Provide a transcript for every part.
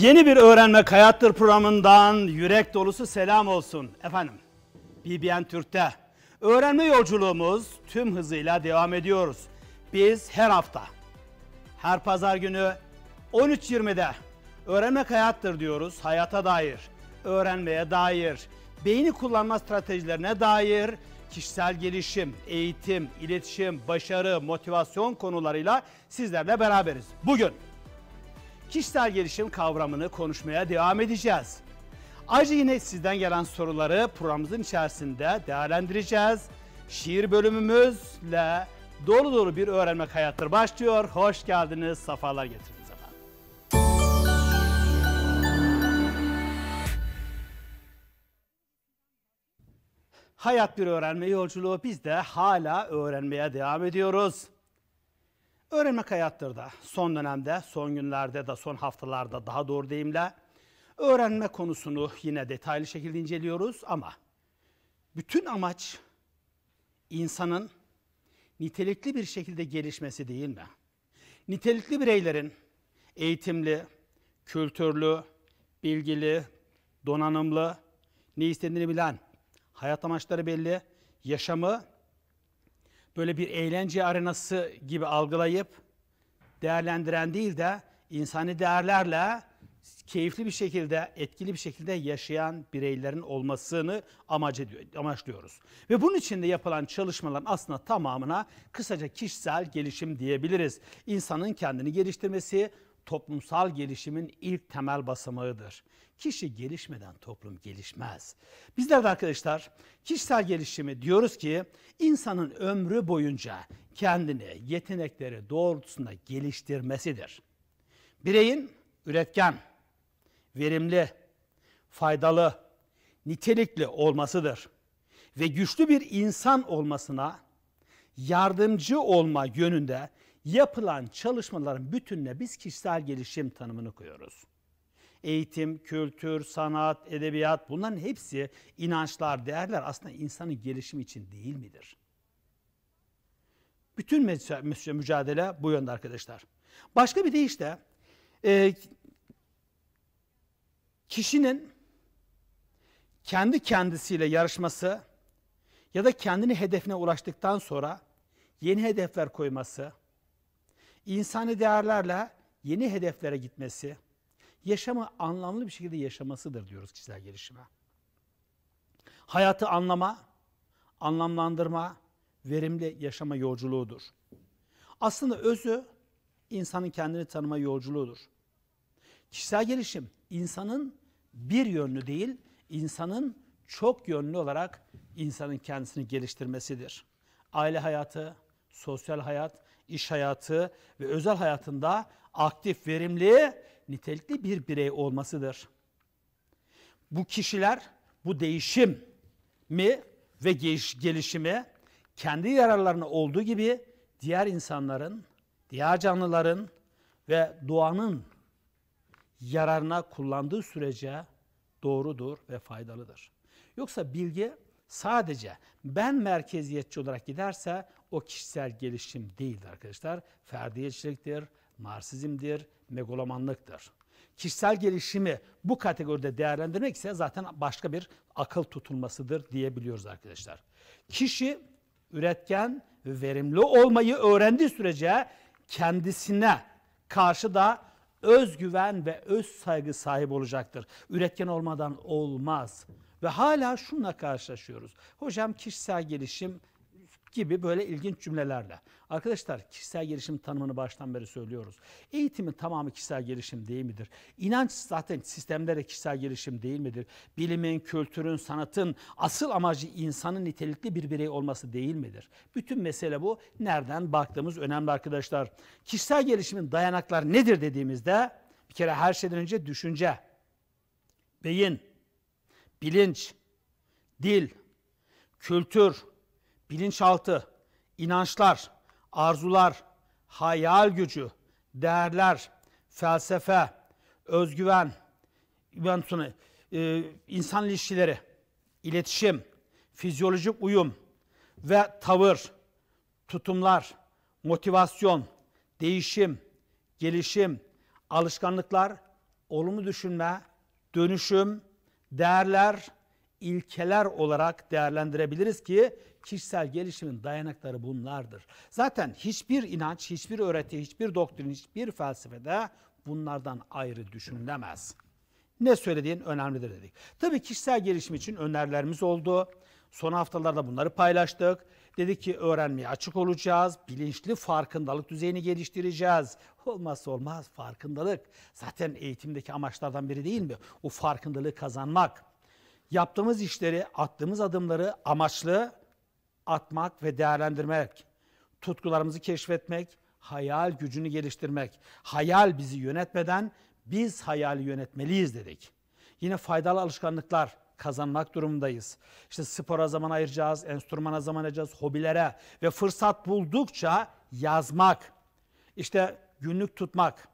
Yeni bir öğrenmek hayattır programından yürek dolusu selam olsun efendim. BBN Türk'te öğrenme yolculuğumuz tüm hızıyla devam ediyoruz. Biz her hafta, her pazar günü 13.20'de öğrenmek hayattır diyoruz. Hayata dair, öğrenmeye dair, beyni kullanma stratejilerine dair kişisel gelişim, eğitim, iletişim, başarı, motivasyon konularıyla sizlerle beraberiz. Bugün kişisel gelişim kavramını konuşmaya devam edeceğiz. Ayrıca yine sizden gelen soruları programımızın içerisinde değerlendireceğiz. Şiir bölümümüzle dolu dolu bir öğrenmek hayattır başlıyor. Hoş geldiniz, safalar getirin. Hayat bir öğrenme yolculuğu biz de hala öğrenmeye devam ediyoruz. Öğrenmek hayattır da son dönemde, son günlerde de, son haftalarda daha doğru deyimle öğrenme konusunu yine detaylı şekilde inceliyoruz ama bütün amaç insanın nitelikli bir şekilde gelişmesi değil mi? Nitelikli bireylerin eğitimli, kültürlü, bilgili, donanımlı, ne istediğini bilen, hayat amaçları belli, yaşamı böyle bir eğlence arenası gibi algılayıp değerlendiren değil de insani değerlerle keyifli bir şekilde, etkili bir şekilde yaşayan bireylerin olmasını amaç ediyor, amaçlıyoruz. Ve bunun için de yapılan çalışmaların aslında tamamına kısaca kişisel gelişim diyebiliriz. İnsanın kendini geliştirmesi toplumsal gelişimin ilk temel basamağıdır. Kişi gelişmeden toplum gelişmez. Bizler de arkadaşlar kişisel gelişimi diyoruz ki insanın ömrü boyunca kendini yetenekleri doğrultusunda geliştirmesidir. Bireyin üretken, verimli, faydalı, nitelikli olmasıdır ve güçlü bir insan olmasına yardımcı olma yönünde yapılan çalışmaların bütününe biz kişisel gelişim tanımını koyuyoruz eğitim, kültür, sanat, edebiyat bunların hepsi inançlar, değerler aslında insanın gelişimi için değil midir? Bütün mücadele bu yönde arkadaşlar. Başka bir deyiş de e, kişinin kendi kendisiyle yarışması ya da kendini hedefine ulaştıktan sonra yeni hedefler koyması, insani değerlerle yeni hedeflere gitmesi, yaşamı anlamlı bir şekilde yaşamasıdır diyoruz kişisel gelişime. Hayatı anlama, anlamlandırma, verimli yaşama yolculuğudur. Aslında özü insanın kendini tanıma yolculuğudur. Kişisel gelişim insanın bir yönlü değil, insanın çok yönlü olarak insanın kendisini geliştirmesidir. Aile hayatı, sosyal hayat, iş hayatı ve özel hayatında aktif, verimli nitelikli bir birey olmasıdır. Bu kişiler bu değişim mi ve gelişimi kendi yararlarına olduğu gibi diğer insanların, diğer canlıların ve doğanın yararına kullandığı sürece doğrudur ve faydalıdır. Yoksa bilgi sadece ben merkeziyetçi olarak giderse o kişisel gelişim değildir arkadaşlar. Ferdiyetçiliktir, narsizmdir, megalomanlıktır. Kişisel gelişimi bu kategoride değerlendirmek ise zaten başka bir akıl tutulmasıdır diyebiliyoruz arkadaşlar. Kişi üretken ve verimli olmayı öğrendiği sürece kendisine karşı da özgüven ve öz saygı sahibi olacaktır. Üretken olmadan olmaz. Ve hala şunla karşılaşıyoruz. Hocam kişisel gelişim gibi böyle ilginç cümlelerle. Arkadaşlar kişisel gelişim tanımını baştan beri söylüyoruz. Eğitimin tamamı kişisel gelişim değil midir? İnanç zaten sistemlere kişisel gelişim değil midir? Bilimin, kültürün, sanatın asıl amacı insanın nitelikli bir birey olması değil midir? Bütün mesele bu. Nereden baktığımız önemli arkadaşlar. Kişisel gelişimin dayanakları nedir dediğimizde bir kere her şeyden önce düşünce, beyin, bilinç, dil, kültür, bilinçaltı, inançlar, arzular, hayal gücü, değerler, felsefe, özgüven, e, insan ilişkileri, iletişim, fizyolojik uyum ve tavır, tutumlar, motivasyon, değişim, gelişim, alışkanlıklar, olumlu düşünme, dönüşüm, değerler, ilkeler olarak değerlendirebiliriz ki kişisel gelişimin dayanakları bunlardır. Zaten hiçbir inanç, hiçbir öğreti, hiçbir doktrin, hiçbir felsefede bunlardan ayrı düşünülemez. Ne söylediğin önemlidir dedik. Tabii kişisel gelişim için önerilerimiz oldu. Son haftalarda bunları paylaştık. Dedi ki öğrenmeye açık olacağız, bilinçli farkındalık düzeyini geliştireceğiz. Olmazsa olmaz farkındalık. Zaten eğitimdeki amaçlardan biri değil mi? O farkındalığı kazanmak yaptığımız işleri, attığımız adımları amaçlı atmak ve değerlendirmek, tutkularımızı keşfetmek, hayal gücünü geliştirmek. Hayal bizi yönetmeden biz hayali yönetmeliyiz dedik. Yine faydalı alışkanlıklar kazanmak durumundayız. İşte spora zaman ayıracağız, enstrümana zaman ayıracağız, hobilere ve fırsat buldukça yazmak, işte günlük tutmak,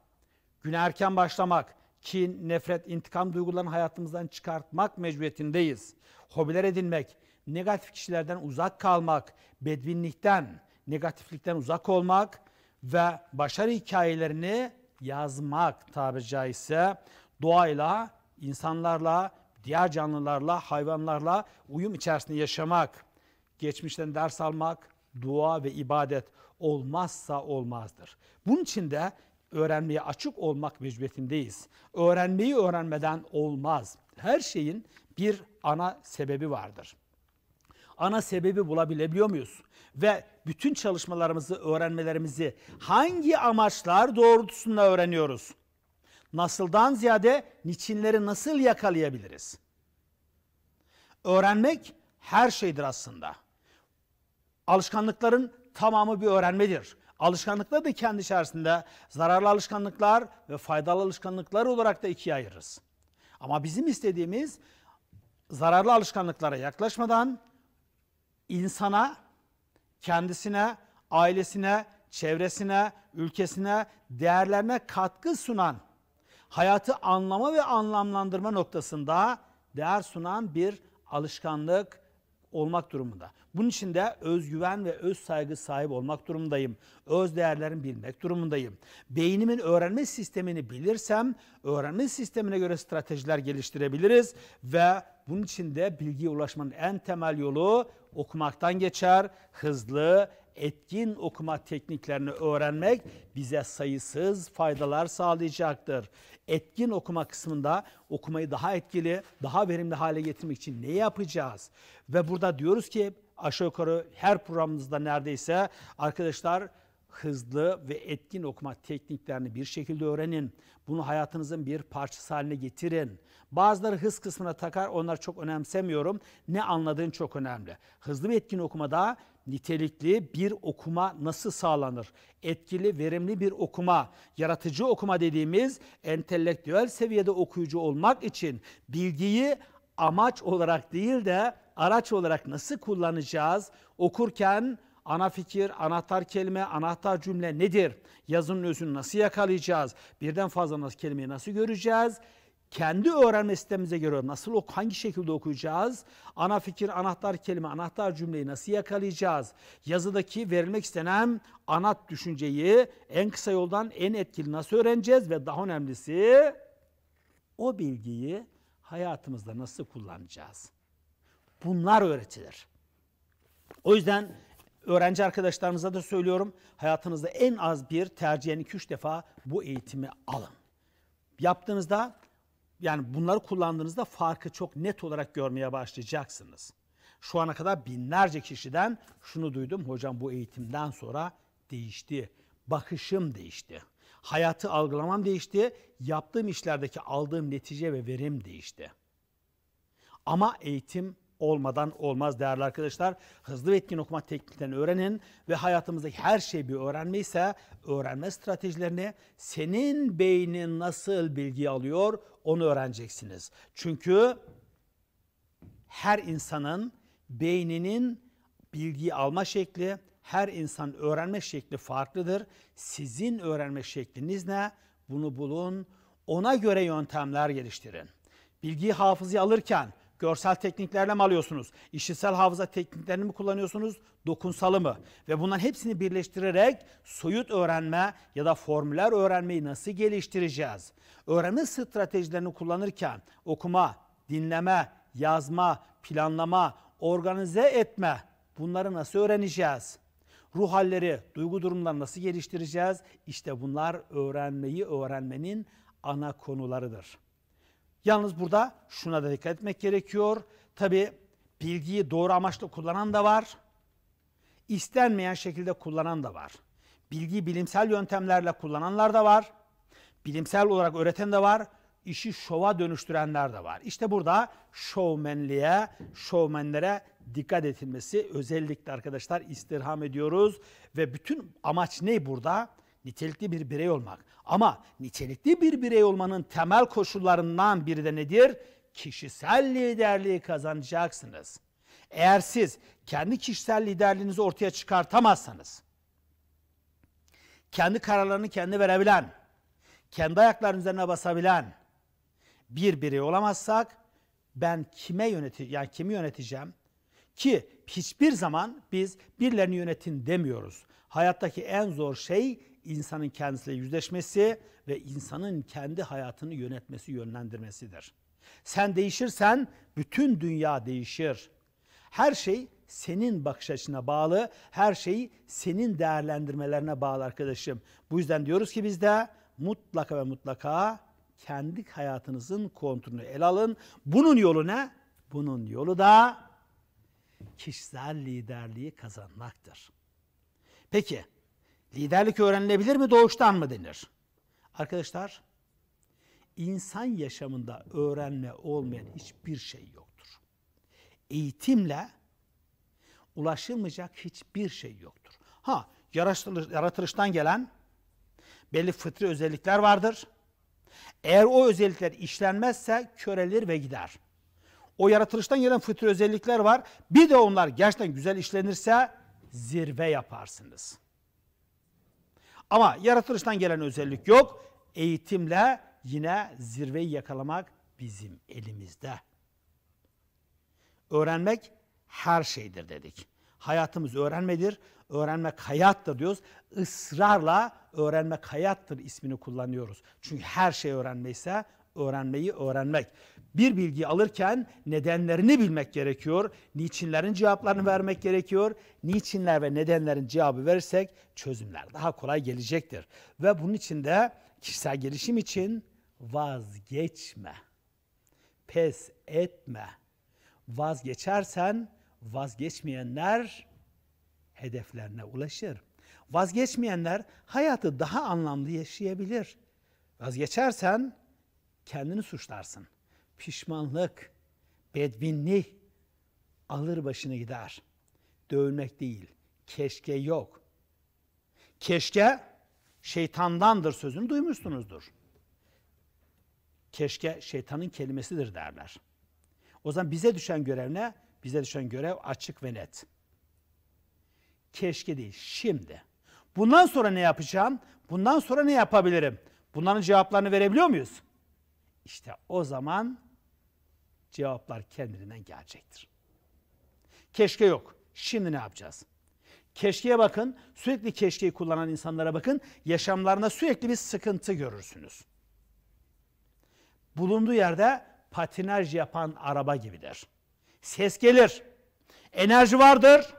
güne erken başlamak, kin, nefret, intikam duygularını hayatımızdan çıkartmak mecburiyetindeyiz. Hobiler edinmek, negatif kişilerden uzak kalmak, bedvinlikten, negatiflikten uzak olmak ve başarı hikayelerini yazmak tabiri caizse doğayla, insanlarla, diğer canlılarla, hayvanlarla uyum içerisinde yaşamak, geçmişten ders almak, dua ve ibadet olmazsa olmazdır. Bunun için de öğrenmeye açık olmak mecburiyetindeyiz. Öğrenmeyi öğrenmeden olmaz. Her şeyin bir ana sebebi vardır. Ana sebebi bulabilebiliyor muyuz? Ve bütün çalışmalarımızı, öğrenmelerimizi hangi amaçlar doğrultusunda öğreniyoruz? Nasıldan ziyade niçinleri nasıl yakalayabiliriz? Öğrenmek her şeydir aslında. Alışkanlıkların tamamı bir öğrenmedir. Alışkanlıkları da kendi içerisinde zararlı alışkanlıklar ve faydalı alışkanlıklar olarak da ikiye ayırırız. Ama bizim istediğimiz zararlı alışkanlıklara yaklaşmadan insana, kendisine, ailesine, çevresine, ülkesine, değerlerine katkı sunan, hayatı anlama ve anlamlandırma noktasında değer sunan bir alışkanlık olmak durumunda. Bunun için de özgüven ve öz saygı sahip olmak durumundayım. Öz değerlerimi bilmek durumundayım. Beynimin öğrenme sistemini bilirsem öğrenme sistemine göre stratejiler geliştirebiliriz ve bunun için de bilgiye ulaşmanın en temel yolu okumaktan geçer. Hızlı, etkin okuma tekniklerini öğrenmek bize sayısız faydalar sağlayacaktır etkin okuma kısmında okumayı daha etkili, daha verimli hale getirmek için ne yapacağız? Ve burada diyoruz ki aşağı yukarı her programımızda neredeyse arkadaşlar hızlı ve etkin okuma tekniklerini bir şekilde öğrenin. Bunu hayatınızın bir parçası haline getirin. Bazıları hız kısmına takar, onları çok önemsemiyorum. Ne anladığın çok önemli. Hızlı ve etkin okumada nitelikli bir okuma nasıl sağlanır? Etkili, verimli bir okuma, yaratıcı okuma dediğimiz entelektüel seviyede okuyucu olmak için bilgiyi amaç olarak değil de araç olarak nasıl kullanacağız? Okurken ana fikir, anahtar kelime, anahtar cümle nedir? Yazının özünü nasıl yakalayacağız? Birden fazla nasıl kelimeyi nasıl göreceğiz? kendi öğrenme sistemimize göre nasıl hangi şekilde okuyacağız? Ana fikir, anahtar kelime, anahtar cümleyi nasıl yakalayacağız? Yazıdaki verilmek istenen anat düşünceyi en kısa yoldan en etkili nasıl öğreneceğiz? Ve daha önemlisi o bilgiyi hayatımızda nasıl kullanacağız? Bunlar öğretilir. O yüzden öğrenci arkadaşlarımıza da söylüyorum. Hayatınızda en az bir tercihen 2-3 defa bu eğitimi alın. Yaptığınızda yani bunları kullandığınızda farkı çok net olarak görmeye başlayacaksınız. Şu ana kadar binlerce kişiden şunu duydum hocam bu eğitimden sonra değişti. Bakışım değişti. Hayatı algılamam değişti. Yaptığım işlerdeki aldığım netice ve verim değişti. Ama eğitim olmadan olmaz değerli arkadaşlar. Hızlı ve etkin okuma tekniklerini öğrenin ve hayatımızdaki her şeyi bir öğrenme ise öğrenme stratejilerini senin beynin nasıl bilgi alıyor onu öğreneceksiniz. Çünkü her insanın beyninin bilgiyi alma şekli, her insan öğrenme şekli farklıdır. Sizin öğrenme şekliniz ne? Bunu bulun. Ona göre yöntemler geliştirin. Bilgiyi hafızaya alırken görsel tekniklerle mi alıyorsunuz? İşitsel hafıza tekniklerini mi kullanıyorsunuz? Dokunsalı mı? Ve bunların hepsini birleştirerek soyut öğrenme ya da formüler öğrenmeyi nasıl geliştireceğiz? Öğrenme stratejilerini kullanırken okuma, dinleme, yazma, planlama, organize etme bunları nasıl öğreneceğiz? Ruh halleri, duygu durumları nasıl geliştireceğiz? İşte bunlar öğrenmeyi öğrenmenin ana konularıdır. Yalnız burada şuna da dikkat etmek gerekiyor. Tabi bilgiyi doğru amaçla kullanan da var. İstenmeyen şekilde kullanan da var. Bilgiyi bilimsel yöntemlerle kullananlar da var. Bilimsel olarak öğreten de var. İşi şova dönüştürenler de var. İşte burada şovmenliğe, şovmenlere dikkat edilmesi özellikle arkadaşlar istirham ediyoruz. Ve bütün amaç ne burada? nitelikli bir birey olmak. Ama nitelikli bir birey olmanın temel koşullarından biri de nedir? Kişisel liderliği kazanacaksınız. Eğer siz kendi kişisel liderliğinizi ortaya çıkartamazsanız, kendi kararlarını kendi verebilen, kendi ayaklarının üzerine basabilen bir birey olamazsak ben kime yöneti yani kimi yöneteceğim? Ki hiçbir zaman biz birilerini yönetin demiyoruz. Hayattaki en zor şey insanın kendisiyle yüzleşmesi ve insanın kendi hayatını yönetmesi, yönlendirmesidir. Sen değişirsen bütün dünya değişir. Her şey senin bakış açına bağlı, her şey senin değerlendirmelerine bağlı arkadaşım. Bu yüzden diyoruz ki biz de mutlaka ve mutlaka kendi hayatınızın kontrolünü el alın. Bunun yolu ne? Bunun yolu da kişisel liderliği kazanmaktır. Peki Liderlik öğrenilebilir mi doğuştan mı denir? Arkadaşlar insan yaşamında öğrenme olmayan hiçbir şey yoktur. Eğitimle ulaşılmayacak hiçbir şey yoktur. Ha yaratılıştan gelen belli fıtri özellikler vardır. Eğer o özellikler işlenmezse körelir ve gider. O yaratılıştan gelen fıtri özellikler var. Bir de onlar gerçekten güzel işlenirse zirve yaparsınız.'' Ama yaratılıştan gelen özellik yok. Eğitimle yine zirveyi yakalamak bizim elimizde. Öğrenmek her şeydir dedik. Hayatımız öğrenmedir. Öğrenmek hayattır diyoruz. Israrla öğrenmek hayattır ismini kullanıyoruz. Çünkü her şey öğrenmeyse öğrenmeyi öğrenmek. Bir bilgiyi alırken nedenlerini bilmek gerekiyor. Niçinlerin cevaplarını vermek gerekiyor. Niçinler ve nedenlerin cevabı verirsek çözümler daha kolay gelecektir. Ve bunun için de kişisel gelişim için vazgeçme. Pes etme. Vazgeçersen vazgeçmeyenler hedeflerine ulaşır. Vazgeçmeyenler hayatı daha anlamlı yaşayabilir. Vazgeçersen kendini suçlarsın. Pişmanlık, bedbinlik alır başını gider. Dövülmek değil, keşke yok. Keşke şeytandandır sözünü duymuşsunuzdur. Keşke şeytanın kelimesidir derler. O zaman bize düşen görev ne? Bize düşen görev açık ve net. Keşke değil, şimdi. Bundan sonra ne yapacağım? Bundan sonra ne yapabilirim? Bunların cevaplarını verebiliyor muyuz? İşte o zaman cevaplar kendiliğinden gelecektir. Keşke yok. Şimdi ne yapacağız? Keşkeye bakın. Sürekli keşkeyi kullanan insanlara bakın. Yaşamlarına sürekli bir sıkıntı görürsünüz. Bulunduğu yerde patinaj yapan araba gibidir. Ses gelir. Enerji vardır.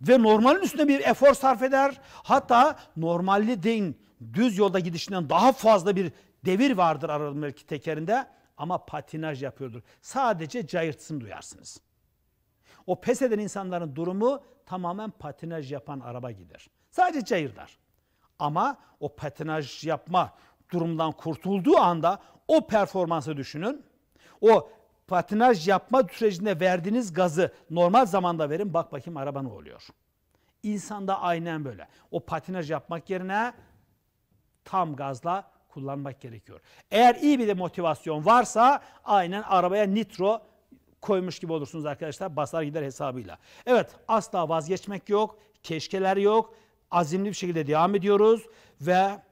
Ve normalin üstünde bir efor sarf eder. Hatta normalli din düz yolda gidişinden daha fazla bir devir vardır arabanın tekerinde ama patinaj yapıyordur. Sadece cayırtsın duyarsınız. O pes eden insanların durumu tamamen patinaj yapan araba gider. Sadece cayırlar. Ama o patinaj yapma durumdan kurtulduğu anda o performansı düşünün. O patinaj yapma sürecinde verdiğiniz gazı normal zamanda verin bak bakayım araba ne oluyor. İnsanda aynen böyle. O patinaj yapmak yerine tam gazla kullanmak gerekiyor. Eğer iyi bir de motivasyon varsa aynen arabaya nitro koymuş gibi olursunuz arkadaşlar. Basar gider hesabıyla. Evet asla vazgeçmek yok. Keşkeler yok. Azimli bir şekilde devam ediyoruz. Ve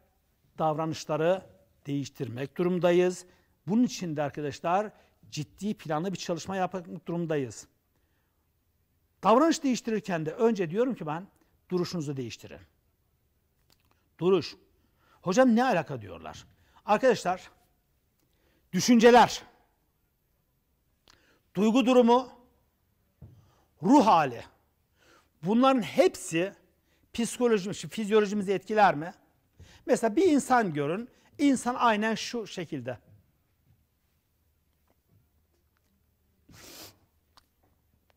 davranışları değiştirmek durumdayız. Bunun için de arkadaşlar ciddi planlı bir çalışma yapmak durumdayız. Davranış değiştirirken de önce diyorum ki ben duruşunuzu değiştirin. Duruş, Hocam ne alaka diyorlar. Arkadaşlar düşünceler, duygu durumu, ruh hali bunların hepsi psikolojimiz, fizyolojimizi etkiler mi? Mesela bir insan görün. insan aynen şu şekilde.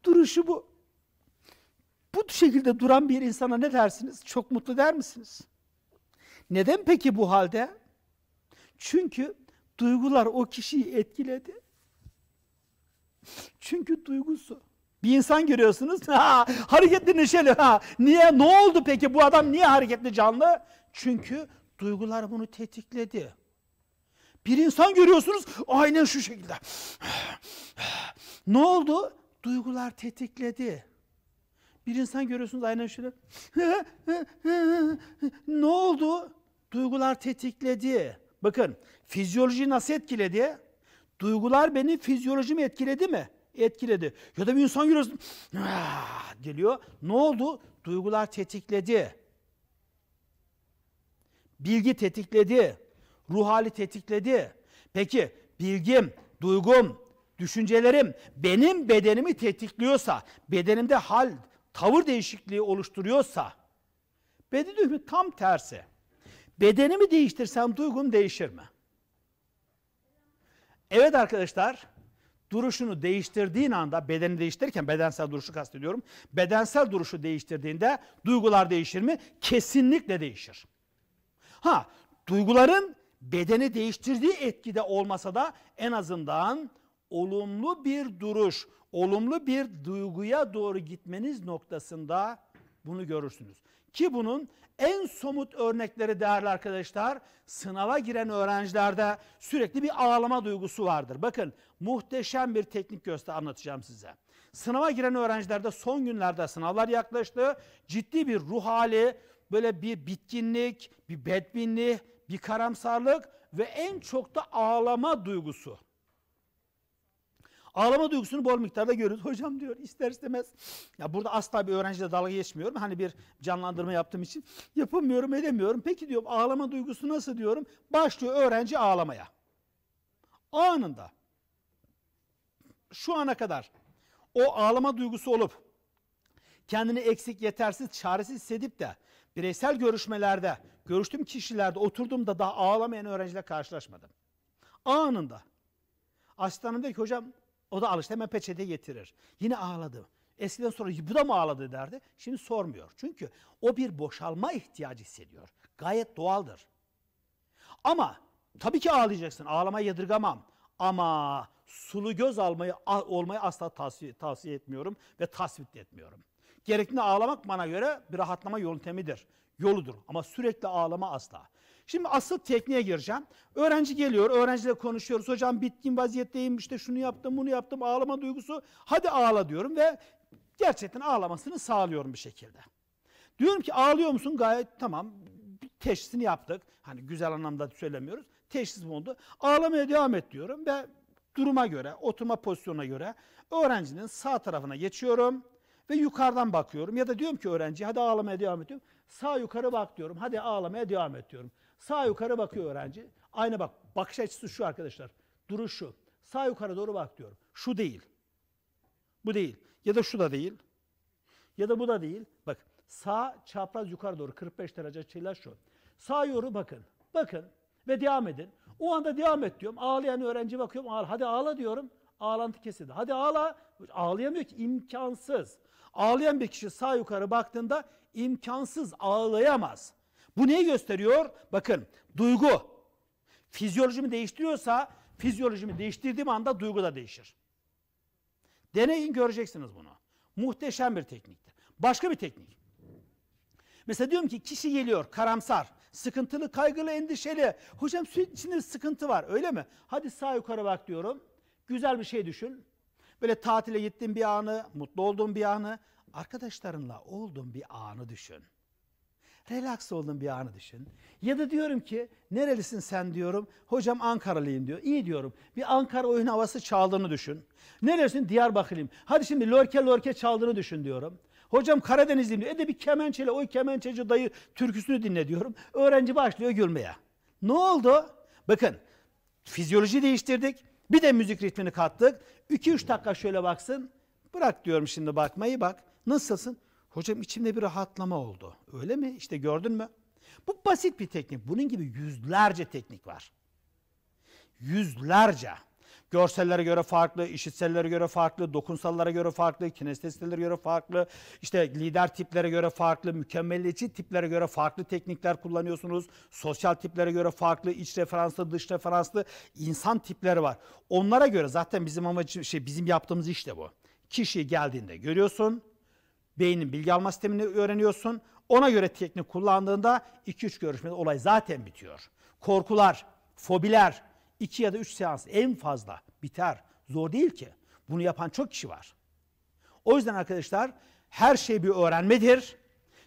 Duruşu bu. Bu şekilde duran bir insana ne dersiniz? Çok mutlu der misiniz? Neden peki bu halde? Çünkü duygular o kişiyi etkiledi. Çünkü duygusu. Bir insan görüyorsunuz, ha, hareketli neşeli, ha, niye, ne oldu peki bu adam niye hareketli canlı? Çünkü duygular bunu tetikledi. Bir insan görüyorsunuz, aynen şu şekilde. ne oldu? Duygular tetikledi. Bir insan görüyorsunuz aynen şöyle. ne oldu? Duygular tetikledi. Bakın fizyoloji nasıl etkiledi? Duygular beni fizyolojimi etkiledi mi? Etkiledi. Ya da bir insan yürüyoruz ah! geliyor. Ne oldu? Duygular tetikledi. Bilgi tetikledi. Ruh hali tetikledi. Peki bilgim, duygum, düşüncelerim benim bedenimi tetikliyorsa, bedenimde hal, tavır değişikliği oluşturuyorsa, beden tam tersi. Bedenimi değiştirsem duygum değişir mi? Evet arkadaşlar, duruşunu değiştirdiğin anda, bedeni değiştirirken bedensel duruşu kastediyorum. Bedensel duruşu değiştirdiğinde duygular değişir mi? Kesinlikle değişir. Ha, duyguların bedeni değiştirdiği etkide olmasa da en azından olumlu bir duruş, olumlu bir duyguya doğru gitmeniz noktasında bunu görürsünüz. Ki bunun en somut örnekleri değerli arkadaşlar sınava giren öğrencilerde sürekli bir ağlama duygusu vardır. Bakın muhteşem bir teknik göster anlatacağım size. Sınava giren öğrencilerde son günlerde sınavlar yaklaştı. Ciddi bir ruh hali, böyle bir bitkinlik, bir bedbinlik, bir karamsarlık ve en çok da ağlama duygusu Ağlama duygusunu bol miktarda görüyoruz. Hocam diyor ister istemez. Ya burada asla bir öğrenciyle dalga geçmiyorum. Hani bir canlandırma yaptığım için yapamıyorum edemiyorum. Peki diyorum ağlama duygusu nasıl diyorum. Başlıyor öğrenci ağlamaya. Anında. Şu ana kadar o ağlama duygusu olup kendini eksik, yetersiz, çaresiz hissedip de bireysel görüşmelerde, görüştüğüm kişilerde oturduğumda daha ağlamayan öğrenciyle karşılaşmadım. Anında. Asistanım dedi ki hocam o da alıştı hemen peçete getirir. Yine ağladı. Eskiden sonra bu da mı ağladı derdi. Şimdi sormuyor. Çünkü o bir boşalma ihtiyacı hissediyor. Gayet doğaldır. Ama tabii ki ağlayacaksın. Ağlamayı yadırgamam. Ama sulu göz almayı olmayı asla tavsiye, tavsiye etmiyorum ve tasvip etmiyorum. Gerektiğinde ağlamak bana göre bir rahatlama yöntemidir, yoludur. Ama sürekli ağlama asla. Şimdi asıl tekniğe gireceğim. Öğrenci geliyor, öğrenciyle konuşuyoruz. Hocam bitkin vaziyetteyim, işte şunu yaptım, bunu yaptım, ağlama duygusu. Hadi ağla diyorum ve gerçekten ağlamasını sağlıyorum bir şekilde. Diyorum ki ağlıyor musun? Gayet tamam. Teşhisini yaptık. Hani güzel anlamda söylemiyoruz. Teşhis bulundu. Ağlamaya devam et diyorum ve duruma göre, oturma pozisyonuna göre öğrencinin sağ tarafına geçiyorum ve yukarıdan bakıyorum. Ya da diyorum ki öğrenci hadi ağlamaya devam et diyorum. Sağ yukarı bak diyorum. Hadi ağlamaya devam et diyorum. Sağ yukarı bakıyor öğrenci. Aynı bak. Bakış açısı şu arkadaşlar. Duruş şu. Sağ yukarı doğru bak diyorum. Şu değil. Bu değil. Ya da şu da değil. Ya da bu da değil. Bak sağ çapraz yukarı doğru 45 derece açıyla şu. Sağ yoru bakın. Bakın ve devam edin. O anda devam et diyorum. Ağlayan öğrenci bakıyorum. Ağla. Hadi ağla diyorum. Ağlantı kesildi. Hadi ağla. Ağlayamıyor ki imkansız. Ağlayan bir kişi sağ yukarı baktığında imkansız ağlayamaz. Bu neyi gösteriyor? Bakın duygu. Fizyolojimi değiştiriyorsa fizyolojimi değiştirdiğim anda duygu da değişir. Deneyin göreceksiniz bunu. Muhteşem bir tekniktir. Başka bir teknik. Mesela diyorum ki kişi geliyor karamsar, sıkıntılı, kaygılı, endişeli. Hocam sürekli içinde sıkıntı var öyle mi? Hadi sağ yukarı bak diyorum. Güzel bir şey düşün. Böyle tatile gittiğin bir anı, mutlu olduğun bir anı, arkadaşlarınla olduğun bir anı düşün. Relax olduğun bir anı düşün. Ya da diyorum ki nerelisin sen diyorum. Hocam Ankaralıyım diyor. İyi diyorum. Bir Ankara oyun havası çaldığını düşün. Nerelisin Diyarbakırlıyım. Hadi şimdi lorke lorke çaldığını düşün diyorum. Hocam Karadenizliyim diyor. E de bir kemençeyle o kemençeci dayı türküsünü dinle diyorum. Öğrenci başlıyor gülmeye. Ne oldu? Bakın fizyoloji değiştirdik. Bir de müzik ritmini kattık. 2-3 dakika şöyle baksın. Bırak diyorum şimdi bakmayı bak. Nasılsın? Hocam içimde bir rahatlama oldu. Öyle mi? İşte gördün mü? Bu basit bir teknik. Bunun gibi yüzlerce teknik var. Yüzlerce. Görsellere göre farklı, işitsellere göre farklı, dokunsallara göre farklı, kinestesillere göre farklı, işte lider tiplere göre farklı, mükemmeliyetçi tiplere göre farklı teknikler kullanıyorsunuz. Sosyal tiplere göre farklı, iç referanslı, dış referanslı insan tipleri var. Onlara göre zaten bizim amacı şey bizim yaptığımız iş de bu. Kişi geldiğinde görüyorsun, beynin bilgi alma sistemini öğreniyorsun. Ona göre teknik kullandığında 2-3 görüşmede olay zaten bitiyor. Korkular, fobiler 2 ya da 3 seans en fazla biter. Zor değil ki. Bunu yapan çok kişi var. O yüzden arkadaşlar her şey bir öğrenmedir.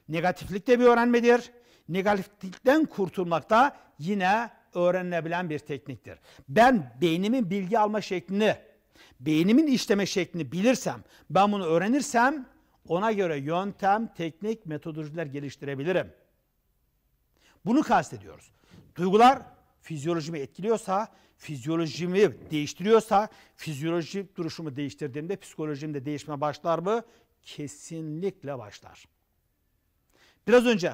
Negatiflik de bir öğrenmedir. Negatiflikten kurtulmak da yine öğrenilebilen bir tekniktir. Ben beynimin bilgi alma şeklini, beynimin işleme şeklini bilirsem, ben bunu öğrenirsem ona göre yöntem, teknik, metodolojiler geliştirebilirim. Bunu kastediyoruz. Duygular fizyolojimi etkiliyorsa, fizyolojimi değiştiriyorsa, fizyoloji duruşumu değiştirdiğimde psikolojimde değişme başlar mı? Kesinlikle başlar. Biraz önce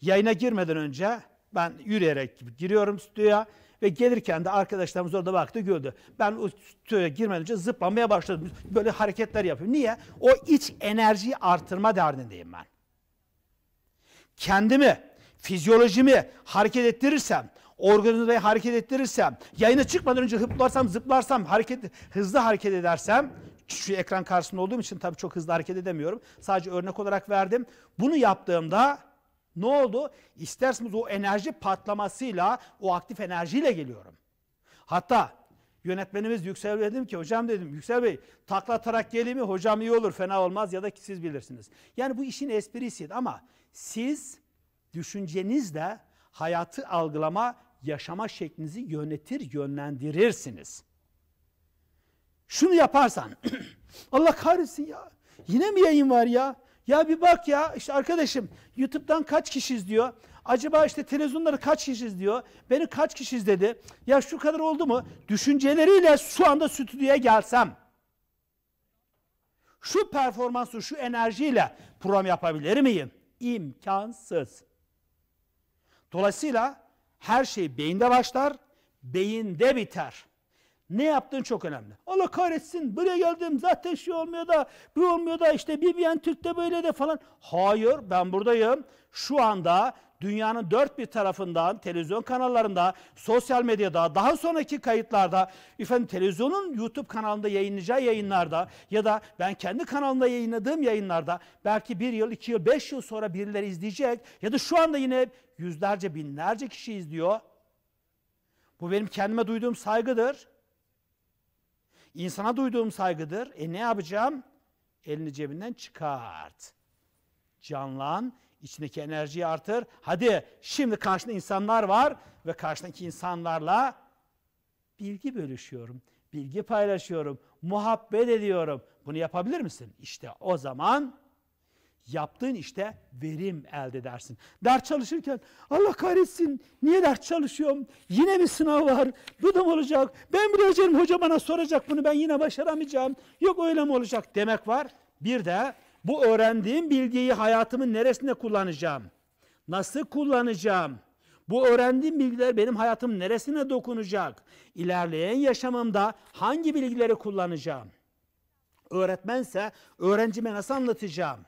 yayına girmeden önce ben yürüyerek giriyorum stüdyoya. Ve gelirken de arkadaşlarımız orada baktı gördü. Ben o tüye girmeden önce zıplamaya başladım. Böyle hareketler yapıyorum. Niye? O iç enerjiyi artırma derdindeyim ben. Kendimi, fizyolojimi hareket ettirirsem, organizmayı hareket ettirirsem, yayına çıkmadan önce hıplarsam, zıplarsam, hareket, hızlı hareket edersem, şu ekran karşısında olduğum için tabii çok hızlı hareket edemiyorum. Sadece örnek olarak verdim. Bunu yaptığımda ne oldu? İsterseniz o enerji patlamasıyla, o aktif enerjiyle geliyorum. Hatta yönetmenimiz Yüksel Bey dedim ki hocam dedim Yüksel Bey takla atarak geleyim mi hocam iyi olur fena olmaz ya da siz bilirsiniz. Yani bu işin esprisiydi ama siz düşüncenizle hayatı algılama, yaşama şeklinizi yönetir, yönlendirirsiniz. Şunu yaparsan Allah kahretsin ya yine mi yayın var ya? Ya bir bak ya işte arkadaşım YouTube'dan kaç kişi izliyor? Acaba işte televizyonları kaç kişi izliyor? Beni kaç kişi izledi? Ya şu kadar oldu mu? Düşünceleriyle şu anda stüdyoya gelsem şu performansı, şu enerjiyle program yapabilir miyim? İmkansız. Dolayısıyla her şey beyinde başlar, beyinde biter. Ne yaptığın çok önemli. Allah kahretsin buraya geldim zaten şey olmuyor da bu olmuyor da işte bir Türk Türk'te böyle de falan. Hayır ben buradayım. Şu anda dünyanın dört bir tarafından televizyon kanallarında, sosyal medyada, daha sonraki kayıtlarda, efendim televizyonun YouTube kanalında yayınlayacağı yayınlarda ya da ben kendi kanalımda yayınladığım yayınlarda belki bir yıl, iki yıl, beş yıl sonra birileri izleyecek ya da şu anda yine yüzlerce, binlerce kişi izliyor. Bu benim kendime duyduğum saygıdır. İnsana duyduğum saygıdır. E ne yapacağım? Elini cebinden çıkart. Canlan, içindeki enerjiyi artır. Hadi şimdi karşında insanlar var ve karşındaki insanlarla bilgi bölüşüyorum. Bilgi paylaşıyorum, muhabbet ediyorum. Bunu yapabilir misin? İşte o zaman Yaptığın işte verim elde edersin. Ders çalışırken Allah kahretsin niye ders çalışıyorum? Yine mi sınav var? Bu da mı olacak? Ben bile becerim hoca bana soracak bunu ben yine başaramayacağım. Yok öyle mi olacak demek var. Bir de bu öğrendiğim bilgiyi hayatımın neresinde kullanacağım? Nasıl kullanacağım? Bu öğrendiğim bilgiler benim hayatım neresine dokunacak? İlerleyen yaşamımda hangi bilgileri kullanacağım? Öğretmense öğrencime nasıl anlatacağım?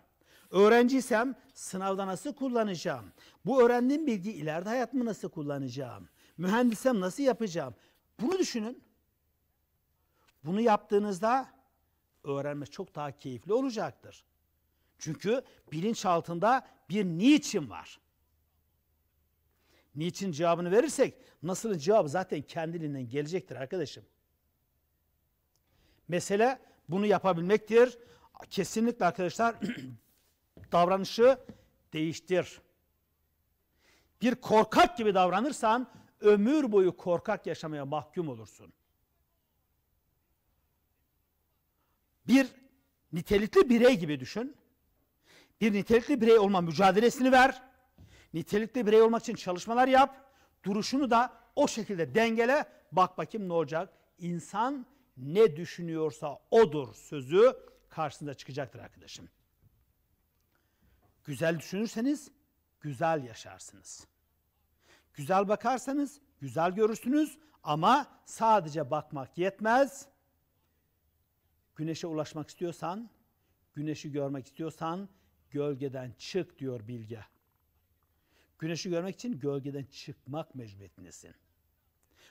Öğrenciysem sınavda nasıl kullanacağım? Bu öğrendiğim bilgi ileride hayatımı nasıl kullanacağım? Mühendisem nasıl yapacağım? Bunu düşünün. Bunu yaptığınızda öğrenme çok daha keyifli olacaktır. Çünkü bilinç altında bir niçin var. Niçin cevabını verirsek nasılın cevap zaten kendiliğinden gelecektir arkadaşım. Mesele bunu yapabilmektir. Kesinlikle arkadaşlar davranışı değiştir. Bir korkak gibi davranırsan ömür boyu korkak yaşamaya mahkum olursun. Bir nitelikli birey gibi düşün. Bir nitelikli birey olma mücadelesini ver. Nitelikli birey olmak için çalışmalar yap. Duruşunu da o şekilde dengele. Bak bakayım ne olacak. İnsan ne düşünüyorsa odur sözü karşısında çıkacaktır arkadaşım. Güzel düşünürseniz güzel yaşarsınız. Güzel bakarsanız güzel görürsünüz ama sadece bakmak yetmez. Güneşe ulaşmak istiyorsan, güneşi görmek istiyorsan gölgeden çık diyor bilge. Güneşi görmek için gölgeden çıkmak mecburiyetindesin.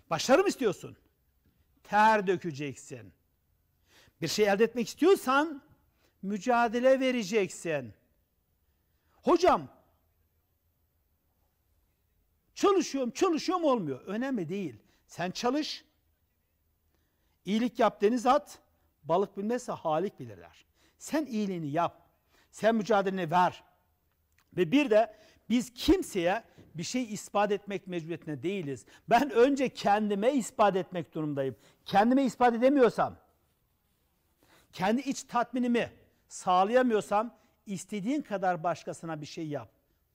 Başarı mı istiyorsun? Ter dökeceksin. Bir şey elde etmek istiyorsan mücadele vereceksin. Hocam çalışıyorum çalışıyorum olmuyor. Önemli değil. Sen çalış. İyilik yap deniz at. Balık bilmezse halik bilirler. Sen iyiliğini yap. Sen mücadeleni ver. Ve bir de biz kimseye bir şey ispat etmek mecburiyetine değiliz. Ben önce kendime ispat etmek durumdayım. Kendime ispat edemiyorsam, kendi iç tatminimi sağlayamıyorsam istediğin kadar başkasına bir şey yap.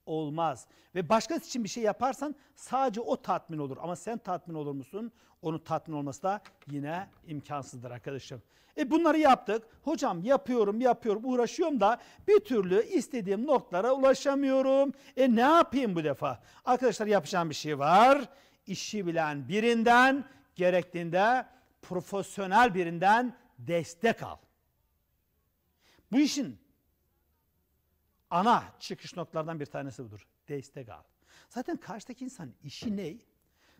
Olmaz. Ve başkası için bir şey yaparsan sadece o tatmin olur. Ama sen tatmin olur musun? Onun tatmin olması da yine imkansızdır arkadaşım. E bunları yaptık. Hocam yapıyorum yapıyorum uğraşıyorum da bir türlü istediğim noktalara ulaşamıyorum. E ne yapayım bu defa? Arkadaşlar yapacağım bir şey var. İşi bilen birinden gerektiğinde profesyonel birinden destek al. Bu işin ana çıkış noktalarından bir tanesi budur. Destek al. Zaten karşıdaki insan işi ne?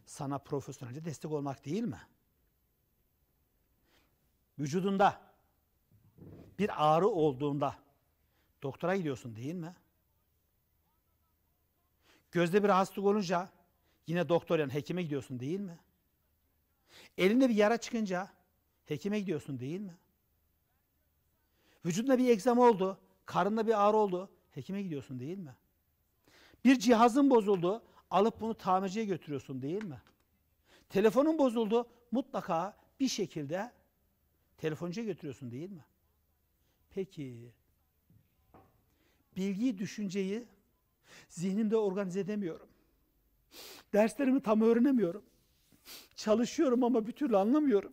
Sana profesyonelce destek olmak değil mi? Vücudunda bir ağrı olduğunda doktora gidiyorsun değil mi? Gözde bir hastalık olunca yine doktor yani hekime gidiyorsun değil mi? Elinde bir yara çıkınca hekime gidiyorsun değil mi? Vücudunda bir egzam oldu, karında bir ağrı oldu. Hekime gidiyorsun değil mi? Bir cihazın bozuldu, alıp bunu tamirciye götürüyorsun değil mi? Telefonun bozuldu, mutlaka bir şekilde telefoncuya götürüyorsun değil mi? Peki, bilgiyi, düşünceyi zihnimde organize edemiyorum. Derslerimi tam öğrenemiyorum. Çalışıyorum ama bir türlü anlamıyorum.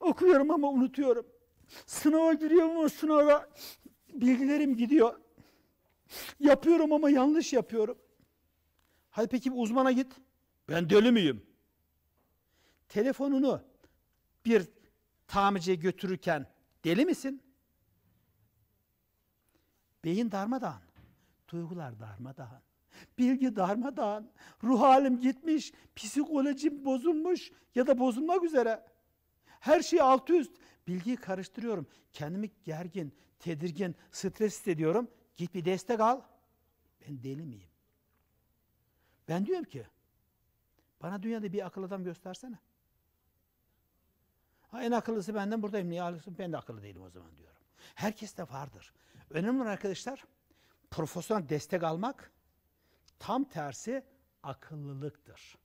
Okuyorum ama unutuyorum. Sınava giriyorum ama sınava bilgilerim gidiyor. Yapıyorum ama yanlış yapıyorum. Hadi peki bir uzmana git. Ben deli miyim? Telefonunu bir tamirciye götürürken deli misin? Beyin darmadağın, duygular darmadağın, bilgi darmadağın, ruh halim gitmiş, psikolojim bozulmuş ya da bozulmak üzere. Her şey alt üst. Bilgiyi karıştırıyorum. Kendimi gergin, tedirgin, stres hissediyorum. Git bir destek al. Ben deli miyim? Ben diyorum ki bana dünyada bir akıl adam göstersene. Ha en akıllısı benden buradayım. Niye alırsın? Ben de akıllı değilim o zaman diyorum. Herkes de vardır. Önemli olan arkadaşlar profesyonel destek almak tam tersi akıllılıktır.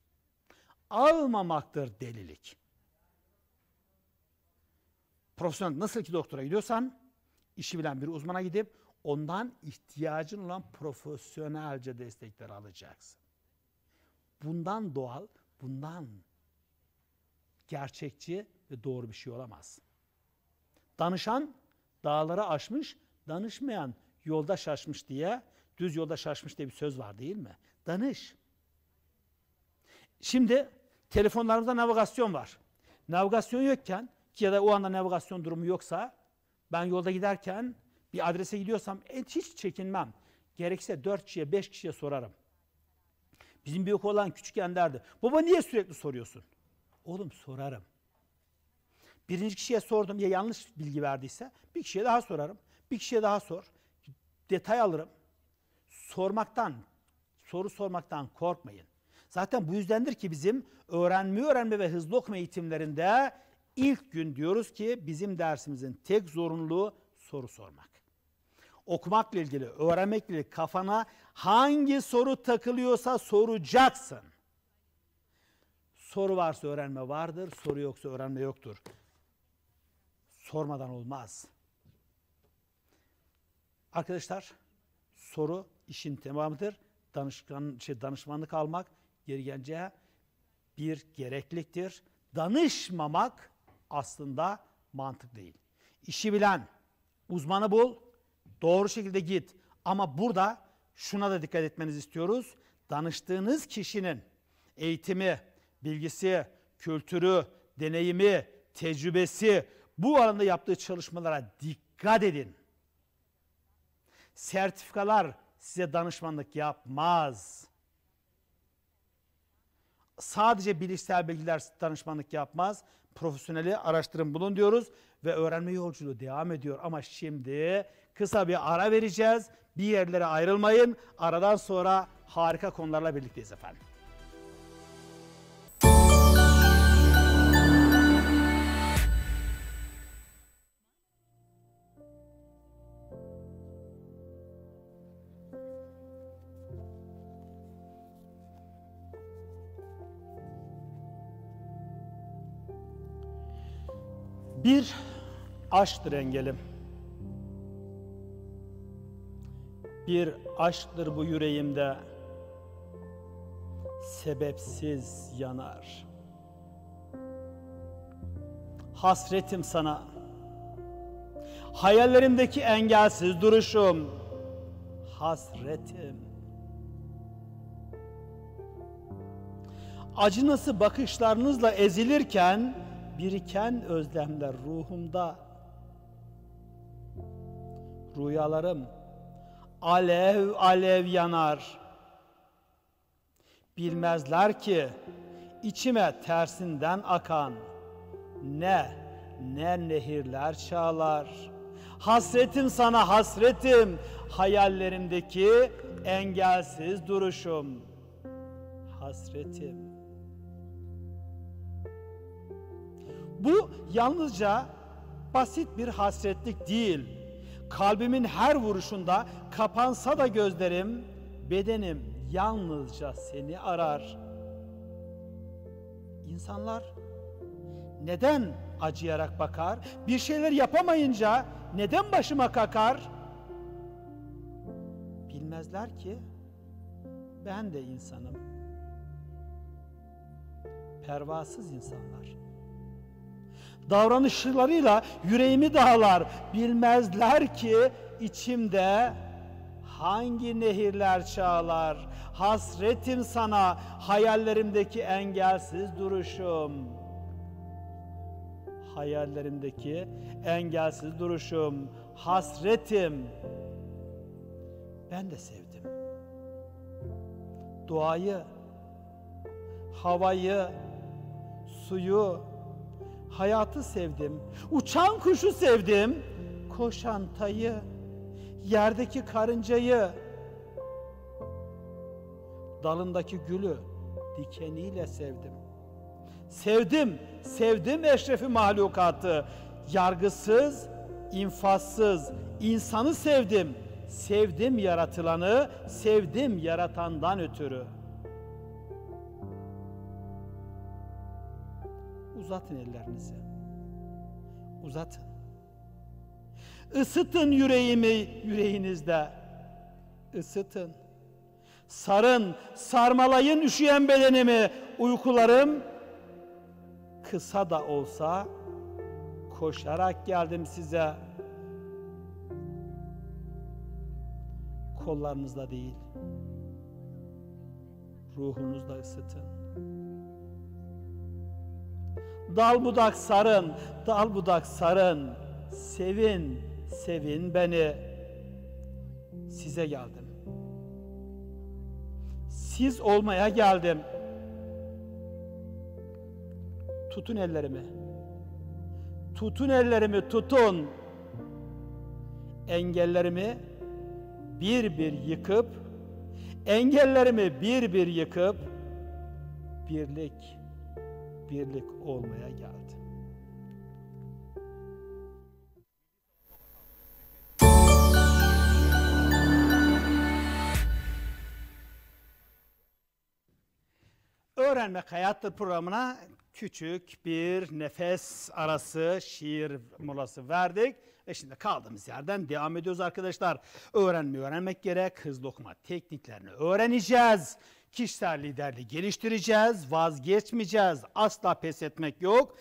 Almamaktır delilik. Profesyonel nasıl ki doktora gidiyorsan işi bilen bir uzmana gidip Ondan ihtiyacın olan profesyonelce destekler alacaksın. Bundan doğal, bundan gerçekçi ve doğru bir şey olamaz. Danışan dağlara aşmış, danışmayan yolda şaşmış diye, düz yolda şaşmış diye bir söz var değil mi? Danış. Şimdi telefonlarımızda navigasyon var. Navigasyon yokken ki ya da o anda navigasyon durumu yoksa ben yolda giderken bir adrese gidiyorsam e, hiç çekinmem. Gerekse 4 kişiye 5 kişiye sorarım. Bizim büyük olan küçükken derdi. Baba niye sürekli soruyorsun? Oğlum sorarım. Birinci kişiye sordum ya yanlış bilgi verdiyse bir kişiye daha sorarım. Bir kişiye daha sor. Detay alırım. Sormaktan, soru sormaktan korkmayın. Zaten bu yüzdendir ki bizim öğrenme öğrenme ve hızlı okuma eğitimlerinde ilk gün diyoruz ki bizim dersimizin tek zorunluluğu soru sormak okumakla ilgili, öğrenmekle ilgili kafana hangi soru takılıyorsa soracaksın. Soru varsa öğrenme vardır, soru yoksa öğrenme yoktur. Sormadan olmaz. Arkadaşlar, soru işin tamamıdır. Danışkan, şey, danışmanlık almak geri geleceğe bir gerekliktir. Danışmamak aslında mantık değil. İşi bilen uzmanı bul, Doğru şekilde git. Ama burada şuna da dikkat etmenizi istiyoruz. Danıştığınız kişinin eğitimi, bilgisi, kültürü, deneyimi, tecrübesi bu alanda yaptığı çalışmalara dikkat edin. Sertifikalar size danışmanlık yapmaz. Sadece bilişsel bilgiler danışmanlık yapmaz. Profesyoneli araştırın bulun diyoruz ve öğrenme yolculuğu devam ediyor. Ama şimdi Kısa bir ara vereceğiz. Bir yerlere ayrılmayın. Aradan sonra harika konularla birlikteyiz efendim. Bir aşktır engelim. Bir aşktır bu yüreğimde sebepsiz yanar. Hasretim sana. Hayallerimdeki engelsiz duruşum hasretim. Acınası bakışlarınızla ezilirken biriken özlemler ruhumda. Rüyalarım alev alev yanar. Bilmezler ki içime tersinden akan ne ne nehirler çağlar. Hasretim sana hasretim, hayallerimdeki engelsiz duruşum. Hasretim. Bu yalnızca basit bir hasretlik değil Kalbimin her vuruşunda kapansa da gözlerim, bedenim yalnızca seni arar. İnsanlar neden acıyarak bakar? Bir şeyler yapamayınca neden başıma kakar? Bilmezler ki ben de insanım. Pervasız insanlar. Davranışlarıyla yüreğimi dağlar. Bilmezler ki içimde hangi nehirler çağlar. Hasretim sana hayallerimdeki engelsiz duruşum.'' hayallerimdeki engelsiz duruşum, hasretim. Ben de sevdim. Doğayı, havayı, suyu, hayatı sevdim, uçan kuşu sevdim, koşan tayı, yerdeki karıncayı, dalındaki gülü dikeniyle sevdim. Sevdim, sevdim eşrefi mahlukatı, yargısız, infazsız, insanı sevdim. Sevdim yaratılanı, sevdim yaratandan ötürü.'' uzatın ellerinizi. Uzatın. Isıtın yüreğimi yüreğinizde. Isıtın. Sarın, sarmalayın üşüyen bedenimi. Uykularım kısa da olsa koşarak geldim size. Kollarınızda değil, ruhunuzda ısıtın. Dal budak sarın, dal budak sarın. Sevin, sevin beni. Size geldim. Siz olmaya geldim. Tutun ellerimi. Tutun ellerimi, tutun. Engellerimi bir bir yıkıp, engellerimi bir bir yıkıp, birlik, birlik olmaya geldi. Öğrenmek Hayattır programına küçük bir nefes arası şiir molası verdik. Ve şimdi kaldığımız yerden devam ediyoruz arkadaşlar. Öğrenmeyi öğrenmek gerek. Hızlı okuma tekniklerini öğreneceğiz. Kişisel liderliği geliştireceğiz, vazgeçmeyeceğiz, asla pes etmek yok.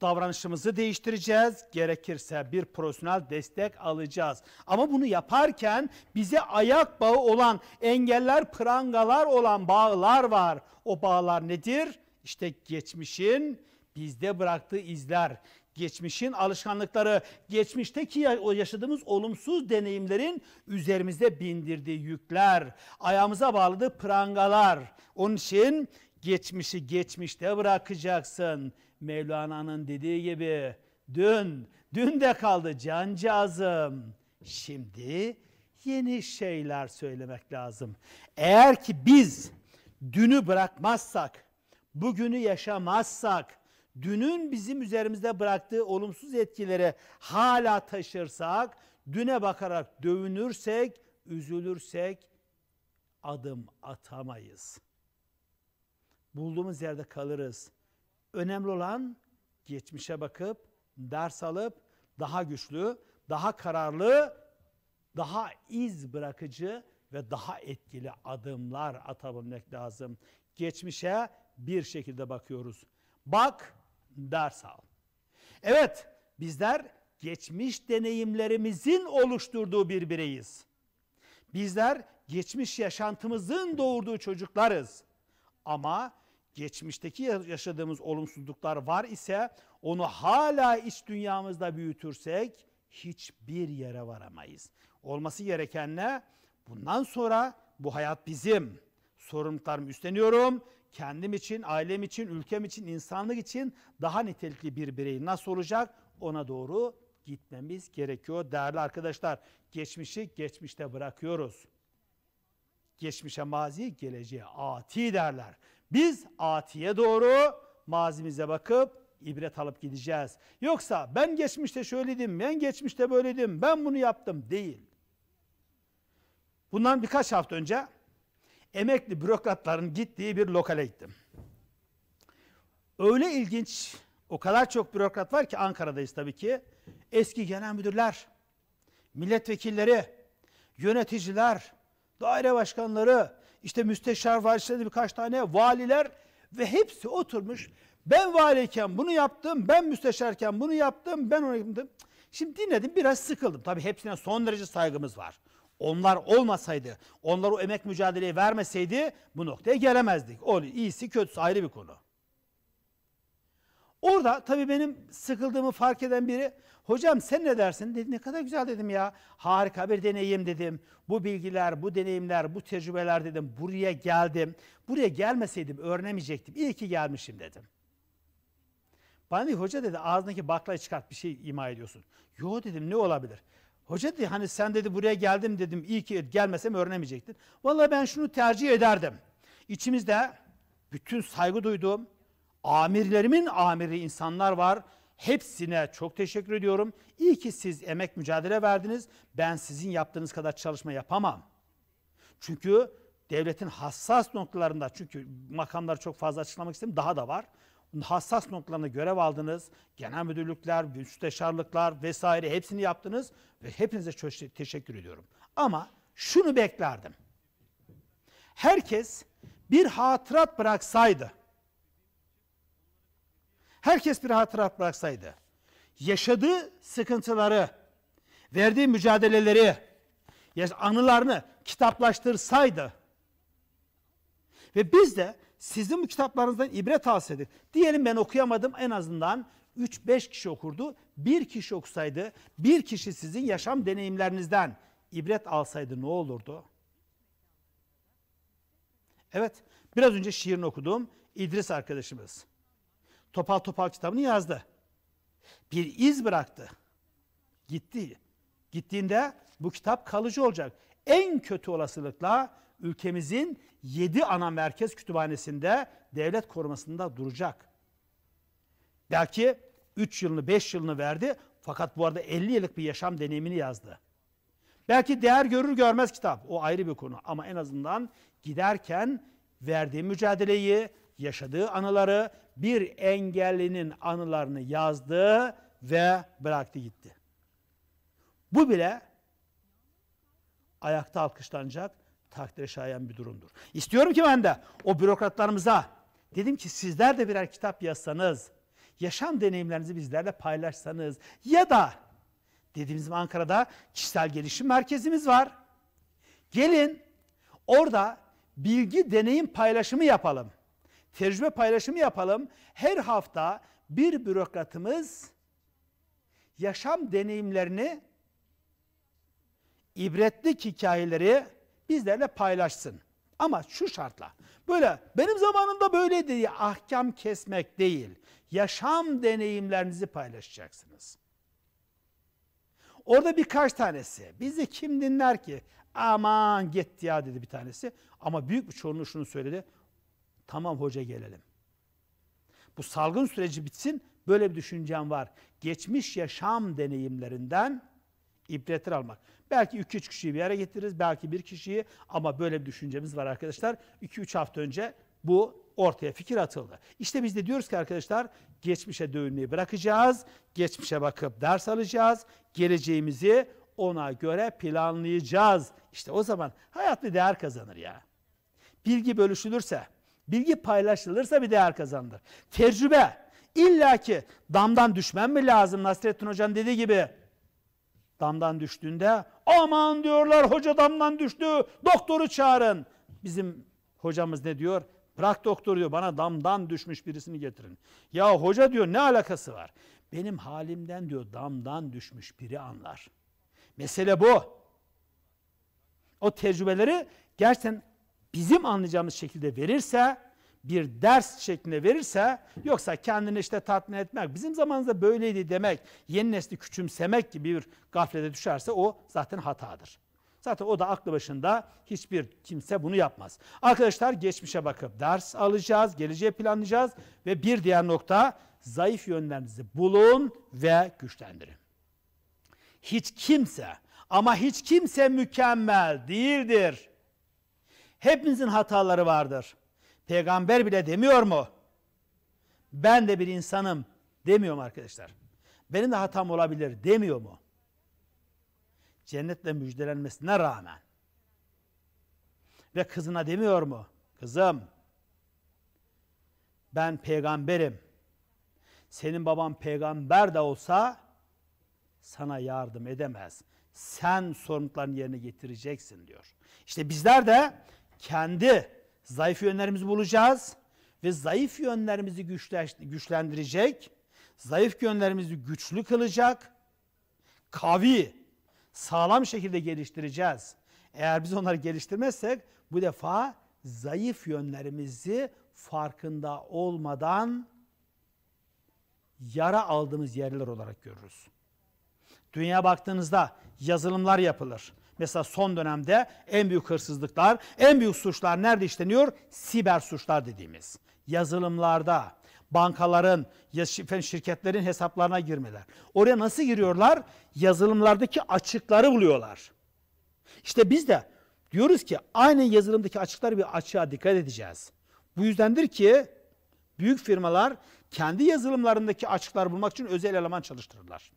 Davranışımızı değiştireceğiz, gerekirse bir profesyonel destek alacağız. Ama bunu yaparken bize ayak bağı olan, engeller, prangalar olan bağlar var. O bağlar nedir? İşte geçmişin bizde bıraktığı izler, geçmişin alışkanlıkları, geçmişteki yaşadığımız olumsuz deneyimlerin üzerimize bindirdiği yükler, ayağımıza bağladığı prangalar. Onun için geçmişi geçmişte bırakacaksın. Mevlana'nın dediği gibi dün, dün de kaldı cancağızım. Şimdi yeni şeyler söylemek lazım. Eğer ki biz dünü bırakmazsak, bugünü yaşamazsak, dünün bizim üzerimizde bıraktığı olumsuz etkileri hala taşırsak, düne bakarak dövünürsek, üzülürsek adım atamayız. Bulduğumuz yerde kalırız. Önemli olan geçmişe bakıp, ders alıp daha güçlü, daha kararlı, daha iz bırakıcı ve daha etkili adımlar atabilmek lazım. Geçmişe bir şekilde bakıyoruz. Bak ders al. Evet, bizler geçmiş deneyimlerimizin oluşturduğu bir bireyiz. Bizler geçmiş yaşantımızın doğurduğu çocuklarız. Ama geçmişteki yaşadığımız olumsuzluklar var ise onu hala iç dünyamızda büyütürsek hiçbir yere varamayız. Olması gereken ne? Bundan sonra bu hayat bizim. Sorumluluklarımı üstleniyorum kendim için, ailem için, ülkem için, insanlık için daha nitelikli bir birey nasıl olacak ona doğru gitmemiz gerekiyor. Değerli arkadaşlar, geçmişi geçmişte bırakıyoruz. Geçmişe mazi, geleceğe ati derler. Biz atiye doğru mazimize bakıp ibret alıp gideceğiz. Yoksa ben geçmişte şöyledim, ben geçmişte böyledim, ben bunu yaptım değil. Bundan birkaç hafta önce emekli bürokratların gittiği bir lokale gittim. Öyle ilginç, o kadar çok bürokrat var ki Ankara'dayız tabii ki. Eski genel müdürler, milletvekilleri, yöneticiler, daire başkanları, işte müsteşar var valisleri birkaç tane valiler ve hepsi oturmuş. Ben valiyken bunu yaptım, ben müsteşarken bunu yaptım, ben onu yaptım. Şimdi dinledim biraz sıkıldım. Tabii hepsine son derece saygımız var. Onlar olmasaydı, onlar o emek mücadeleyi vermeseydi bu noktaya gelemezdik. O iyisi kötüsü ayrı bir konu. Orada tabii benim sıkıldığımı fark eden biri hocam sen ne dersin dedi ne kadar güzel dedim ya harika bir deneyim dedim bu bilgiler bu deneyimler bu tecrübeler dedim buraya geldim buraya gelmeseydim öğrenemeyecektim iyi ki gelmişim dedim. Bana bir hoca dedi ağzındaki baklayı çıkart bir şey ima ediyorsun. Yo dedim ne olabilir? Hoca dedi hani sen dedi buraya geldim dedim iyi ki gelmesem öğrenemeyecektin. Vallahi ben şunu tercih ederdim. İçimizde bütün saygı duyduğum amirlerimin amiri insanlar var. Hepsine çok teşekkür ediyorum. İyi ki siz emek mücadele verdiniz. Ben sizin yaptığınız kadar çalışma yapamam. Çünkü devletin hassas noktalarında çünkü makamları çok fazla açıklamak istemiyorum daha da var hassas noktalarına görev aldınız. Genel müdürlükler, müsteşarlıklar vesaire hepsini yaptınız ve hepinize çok teşekkür ediyorum. Ama şunu beklerdim. Herkes bir hatırat bıraksaydı, herkes bir hatırat bıraksaydı, yaşadığı sıkıntıları, verdiği mücadeleleri, anılarını kitaplaştırsaydı ve biz de sizin bu kitaplarınızdan ibret alsaydık. Diyelim ben okuyamadım en azından 3-5 kişi okurdu. Bir kişi okusaydı, bir kişi sizin yaşam deneyimlerinizden ibret alsaydı ne olurdu? Evet, biraz önce şiirini okudum. İdris arkadaşımız. Topal Topal kitabını yazdı. Bir iz bıraktı. Gitti. Gittiğinde bu kitap kalıcı olacak. En kötü olasılıkla ülkemizin 7 ana merkez kütüphanesinde devlet korumasında duracak. Belki 3 yılını 5 yılını verdi fakat bu arada 50 yıllık bir yaşam deneyimini yazdı. Belki değer görür görmez kitap o ayrı bir konu ama en azından giderken verdiği mücadeleyi, yaşadığı anıları bir engellinin anılarını yazdı ve bıraktı gitti. Bu bile ayakta alkışlanacak takdire şayan bir durumdur. İstiyorum ki ben de o bürokratlarımıza dedim ki sizler de birer kitap yazsanız, yaşam deneyimlerinizi bizlerle paylaşsanız ya da dediğimiz gibi Ankara'da kişisel gelişim merkezimiz var. Gelin orada bilgi deneyim paylaşımı yapalım. Tecrübe paylaşımı yapalım. Her hafta bir bürokratımız yaşam deneyimlerini, ibretlik hikayeleri bizlerle paylaşsın. Ama şu şartla böyle benim zamanımda böyle diye ahkam kesmek değil. Yaşam deneyimlerinizi paylaşacaksınız. Orada birkaç tanesi bizi kim dinler ki aman git ya dedi bir tanesi. Ama büyük bir çoğunluğu şunu söyledi. Tamam hoca gelelim. Bu salgın süreci bitsin böyle bir düşüncem var. Geçmiş yaşam deneyimlerinden ibretler almak. Belki 2-3 kişiyi bir yere getiririz, belki bir kişiyi ama böyle bir düşüncemiz var arkadaşlar. 2-3 hafta önce bu ortaya fikir atıldı. İşte biz de diyoruz ki arkadaşlar geçmişe dövünmeyi bırakacağız, geçmişe bakıp ders alacağız, geleceğimizi ona göre planlayacağız. İşte o zaman hayat bir değer kazanır ya. Bilgi bölüşülürse, bilgi paylaşılırsa bir değer kazanır. Tecrübe, İlla ki damdan düşmen mi lazım Nasrettin Hoca'nın dediği gibi? damdan düştüğünde aman diyorlar hoca damdan düştü doktoru çağırın. Bizim hocamız ne diyor? Bırak doktor diyor bana damdan düşmüş birisini getirin. Ya hoca diyor ne alakası var? Benim halimden diyor damdan düşmüş biri anlar. Mesele bu. O tecrübeleri gerçekten bizim anlayacağımız şekilde verirse bir ders şeklinde verirse yoksa kendini işte tatmin etmek bizim zamanımızda böyleydi demek yeni nesli küçümsemek gibi bir gaflete düşerse o zaten hatadır. Zaten o da aklı başında hiçbir kimse bunu yapmaz. Arkadaşlar geçmişe bakıp ders alacağız, geleceğe planlayacağız ve bir diğer nokta zayıf yönlerinizi bulun ve güçlendirin. Hiç kimse ama hiç kimse mükemmel değildir. Hepinizin hataları vardır. Peygamber bile demiyor mu? Ben de bir insanım demiyor mu arkadaşlar? Benim de hatam olabilir demiyor mu? Cennetle müjdelenmesine rağmen. Ve kızına demiyor mu? Kızım ben peygamberim. Senin baban peygamber de olsa sana yardım edemez. Sen sorumlulukların yerine getireceksin diyor. İşte bizler de kendi Zayıf yönlerimizi bulacağız ve zayıf yönlerimizi güçlendirecek, zayıf yönlerimizi güçlü kılacak, kavi, sağlam şekilde geliştireceğiz. Eğer biz onları geliştirmezsek bu defa zayıf yönlerimizi farkında olmadan yara aldığımız yerler olarak görürüz. Dünya baktığınızda yazılımlar yapılır. Mesela son dönemde en büyük hırsızlıklar, en büyük suçlar nerede işleniyor? Siber suçlar dediğimiz. Yazılımlarda, bankaların, şirketlerin hesaplarına girmeler. Oraya nasıl giriyorlar? Yazılımlardaki açıkları buluyorlar. İşte biz de diyoruz ki aynı yazılımdaki açıkları bir açığa dikkat edeceğiz. Bu yüzdendir ki büyük firmalar kendi yazılımlarındaki açıkları bulmak için özel eleman çalıştırırlar.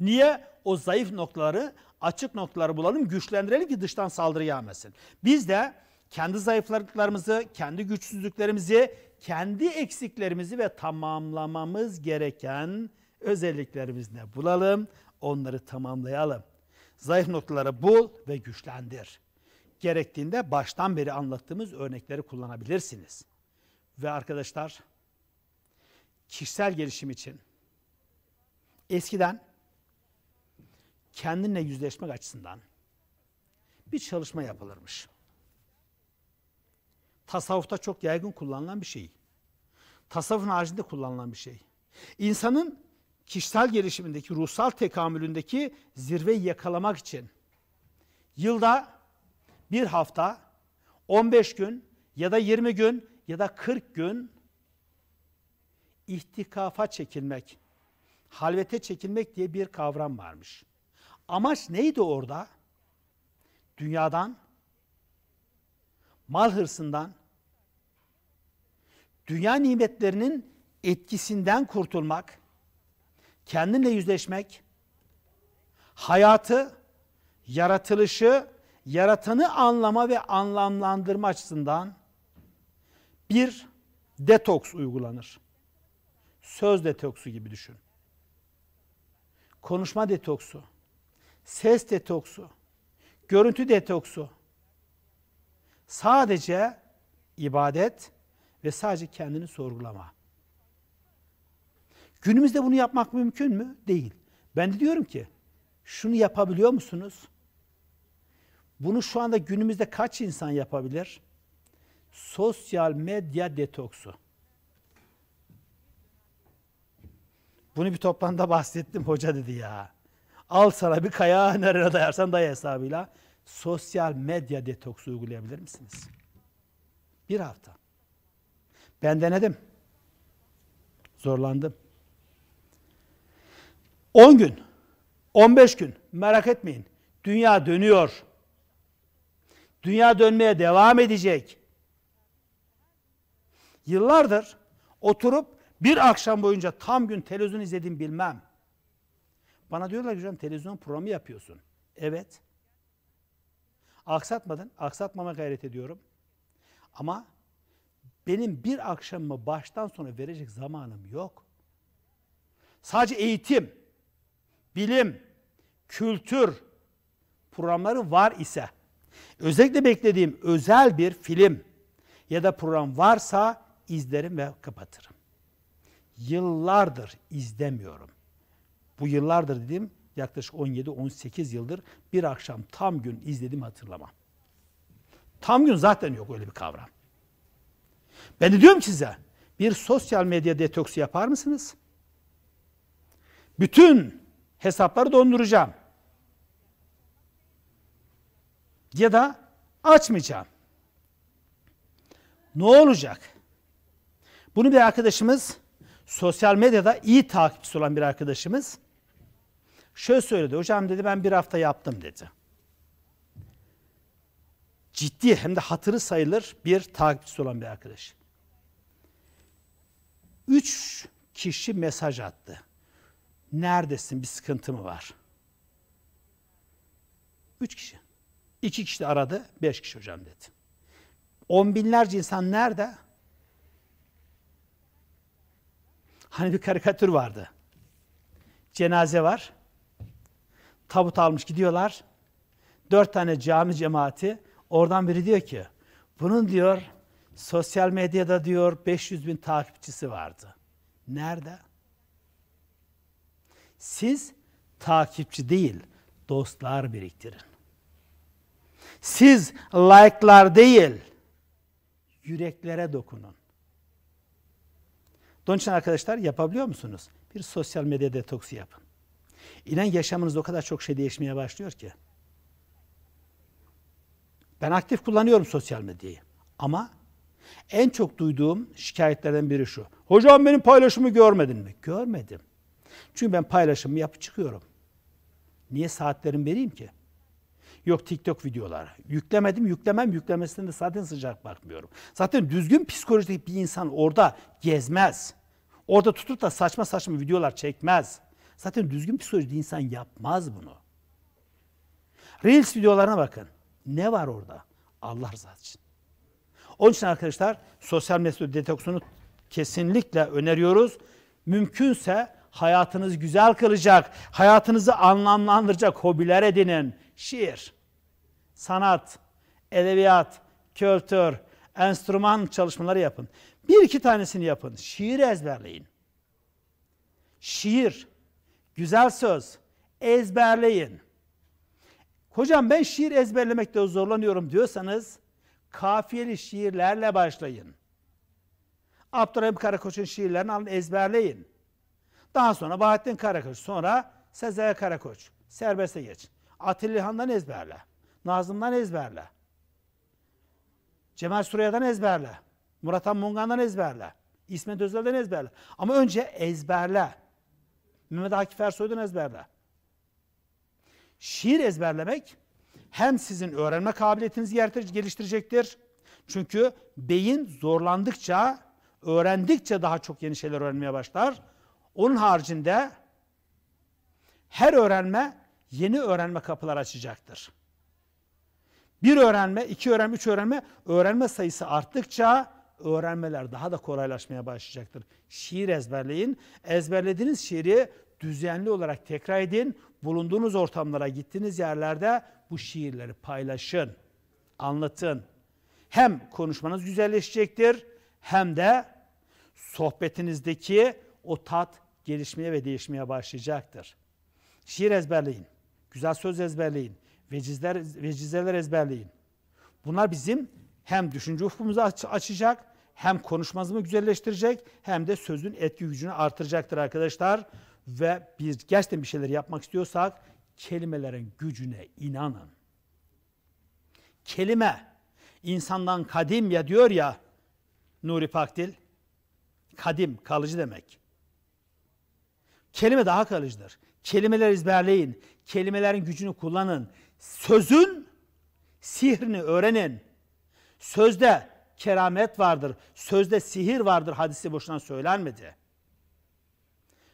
Niye? O zayıf noktaları açık noktaları bulalım, güçlendirelim ki dıştan saldırı yağmasın. Biz de kendi zayıflıklarımızı, kendi güçsüzlüklerimizi, kendi eksiklerimizi ve tamamlamamız gereken özelliklerimizi de bulalım, onları tamamlayalım. Zayıf noktaları bul ve güçlendir. Gerektiğinde baştan beri anlattığımız örnekleri kullanabilirsiniz. Ve arkadaşlar, kişisel gelişim için eskiden kendinle yüzleşmek açısından bir çalışma yapılırmış. Tasavvufta çok yaygın kullanılan bir şey. Tasavvufun haricinde kullanılan bir şey. İnsanın kişisel gelişimindeki, ruhsal tekamülündeki zirveyi yakalamak için yılda bir hafta, 15 gün ya da 20 gün ya da 40 gün ihtikafa çekilmek, halvete çekilmek diye bir kavram varmış. Amaç neydi orada? Dünyadan, mal hırsından, dünya nimetlerinin etkisinden kurtulmak, kendinle yüzleşmek, hayatı, yaratılışı, yaratanı anlama ve anlamlandırma açısından bir detoks uygulanır. Söz detoksu gibi düşün. Konuşma detoksu ses detoksu, görüntü detoksu. Sadece ibadet ve sadece kendini sorgulama. Günümüzde bunu yapmak mümkün mü? Değil. Ben de diyorum ki şunu yapabiliyor musunuz? Bunu şu anda günümüzde kaç insan yapabilir? Sosyal medya detoksu. Bunu bir toplantıda bahsettim hoca dedi ya. Al sana bir kaya nereye dayarsan daya hesabıyla sosyal medya detoksu uygulayabilir misiniz? Bir hafta. Ben denedim. Zorlandım. 10 gün, 15 gün merak etmeyin. Dünya dönüyor. Dünya dönmeye devam edecek. Yıllardır oturup bir akşam boyunca tam gün televizyon izledim bilmem. Bana diyorlar ki hocam televizyon programı yapıyorsun. Evet. Aksatmadın. Aksatmama gayret ediyorum. Ama benim bir akşamımı baştan sona verecek zamanım yok. Sadece eğitim, bilim, kültür programları var ise, özellikle beklediğim özel bir film ya da program varsa izlerim ve kapatırım. Yıllardır izlemiyorum bu yıllardır dedim yaklaşık 17-18 yıldır bir akşam tam gün izledim hatırlamam. Tam gün zaten yok öyle bir kavram. Ben de diyorum size bir sosyal medya detoksu yapar mısınız? Bütün hesapları donduracağım. Ya da açmayacağım. Ne olacak? Bunu bir arkadaşımız sosyal medyada iyi takipçisi olan bir arkadaşımız Şöyle söyledi. Hocam dedi ben bir hafta yaptım dedi. Ciddi hem de hatırı sayılır bir takipçisi olan bir arkadaş. Üç kişi mesaj attı. Neredesin bir sıkıntı mı var? Üç kişi. İki kişi de aradı, beş kişi hocam dedi. On binlerce insan nerede? Hani bir karikatür vardı. Cenaze var tabut almış gidiyorlar. Dört tane cami cemaati. Oradan biri diyor ki, bunun diyor sosyal medyada diyor 500 bin takipçisi vardı. Nerede? Siz takipçi değil, dostlar biriktirin. Siz like'lar değil, yüreklere dokunun. Onun için arkadaşlar yapabiliyor musunuz? Bir sosyal medya detoksu yapın. İnan yaşamınız o kadar çok şey değişmeye başlıyor ki. Ben aktif kullanıyorum sosyal medyayı. Ama en çok duyduğum şikayetlerden biri şu. Hocam benim paylaşımı görmedin mi? Görmedim. Çünkü ben paylaşımı yapıp çıkıyorum. Niye saatlerimi vereyim ki? Yok TikTok videoları. Yüklemedim, yüklemem, yüklemesine de zaten sıcak bakmıyorum. Zaten düzgün psikolojik bir insan orada gezmez. Orada tutup da saçma saçma videolar çekmez. Zaten düzgün psikolojide insan yapmaz bunu. Reels videolarına bakın. Ne var orada? Allah rızası için. Onun için arkadaşlar sosyal medya detoksunu kesinlikle öneriyoruz. Mümkünse hayatınız güzel kılacak, hayatınızı anlamlandıracak hobiler edinin. Şiir, sanat, edebiyat, kültür, enstrüman çalışmaları yapın. Bir iki tanesini yapın. Şiir ezberleyin. Şiir Güzel söz. Ezberleyin. Hocam ben şiir ezberlemekte zorlanıyorum diyorsanız kafiyeli şiirlerle başlayın. Abdurrahim Karakoç'un şiirlerini alın ezberleyin. Daha sonra Bahattin Karakoç, sonra Sezai Karakoç. Serbeste geç. Atilla Han'dan ezberle. Nazım'dan ezberle. Cemal Süreyya'dan ezberle. Murat Han Mungan'dan ezberle. İsmet Özel'den ezberle. Ama önce ezberle. Mehmet Akif Ersoy'dan ezberle. Şiir ezberlemek hem sizin öğrenme kabiliyetinizi geliştirecektir. Çünkü beyin zorlandıkça, öğrendikçe daha çok yeni şeyler öğrenmeye başlar. Onun haricinde her öğrenme yeni öğrenme kapılar açacaktır. Bir öğrenme, iki öğrenme, üç öğrenme, öğrenme sayısı arttıkça öğrenmeler daha da kolaylaşmaya başlayacaktır. Şiir ezberleyin. Ezberlediğiniz şiiri düzenli olarak tekrar edin. Bulunduğunuz ortamlara, gittiğiniz yerlerde bu şiirleri paylaşın, anlatın. Hem konuşmanız güzelleşecektir hem de sohbetinizdeki o tat gelişmeye ve değişmeye başlayacaktır. Şiir ezberleyin, güzel söz ezberleyin, vecizler, vecizeler ezberleyin. Bunlar bizim hem düşünce ufkumuzu aç açacak hem konuşmanızı güzelleştirecek hem de sözün etki gücünü artıracaktır arkadaşlar. Ve biz gerçekten bir şeyler yapmak istiyorsak kelimelerin gücüne inanın. Kelime insandan kadim ya diyor ya Nuri Pakdil. Kadim, kalıcı demek. Kelime daha kalıcıdır. Kelimeler ezberleyin. Kelimelerin gücünü kullanın. Sözün sihrini öğrenin. Sözde keramet vardır. Sözde sihir vardır hadisi boşuna söylenmedi.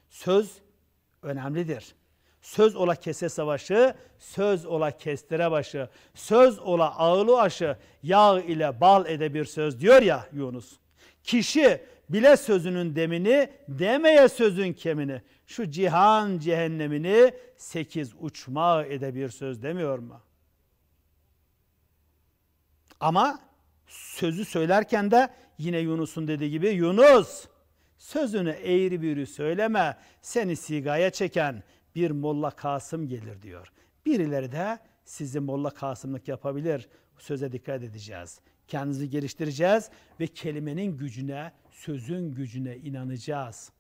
Söz önemlidir. Söz ola kese savaşı, söz ola kestire başı, söz ola ağlı aşı, yağ ile bal ede bir söz diyor ya Yunus. Kişi bile sözünün demini, demeye sözün kemini. Şu cihan cehennemini sekiz uçma ede bir söz demiyor mu? Ama sözü söylerken de yine Yunus'un dediği gibi Yunus sözünü eğri büğrü söyleme seni sigaya çeken bir Molla Kasım gelir diyor. Birileri de sizi Molla Kasımlık yapabilir. Söze dikkat edeceğiz. Kendinizi geliştireceğiz ve kelimenin gücüne, sözün gücüne inanacağız.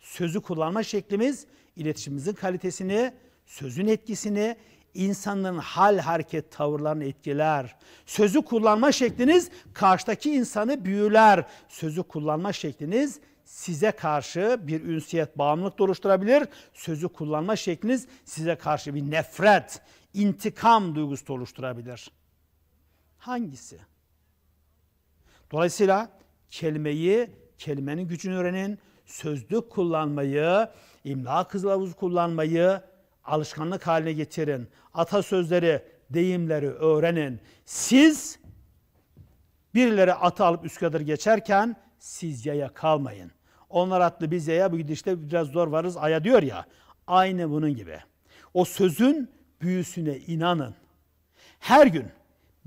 Sözü kullanma şeklimiz iletişimimizin kalitesini, sözün etkisini, insanların hal, hareket, tavırlarını etkiler. Sözü kullanma şekliniz karşıdaki insanı büyüler. Sözü kullanma şekliniz size karşı bir ünsiyet, bağımlılık da oluşturabilir. Sözü kullanma şekliniz size karşı bir nefret, intikam duygusu da oluşturabilir. Hangisi? Dolayısıyla kelimeyi, kelimenin gücünü öğrenin. Sözlük kullanmayı, imla kılavuzu kullanmayı alışkanlık haline getirin. Atasözleri, deyimleri öğrenin. Siz birileri atı alıp üsküdar geçerken siz yaya kalmayın. Onlar atlı biz yaya bu gidişte biraz zor varız aya diyor ya. Aynı bunun gibi. O sözün büyüsüne inanın. Her gün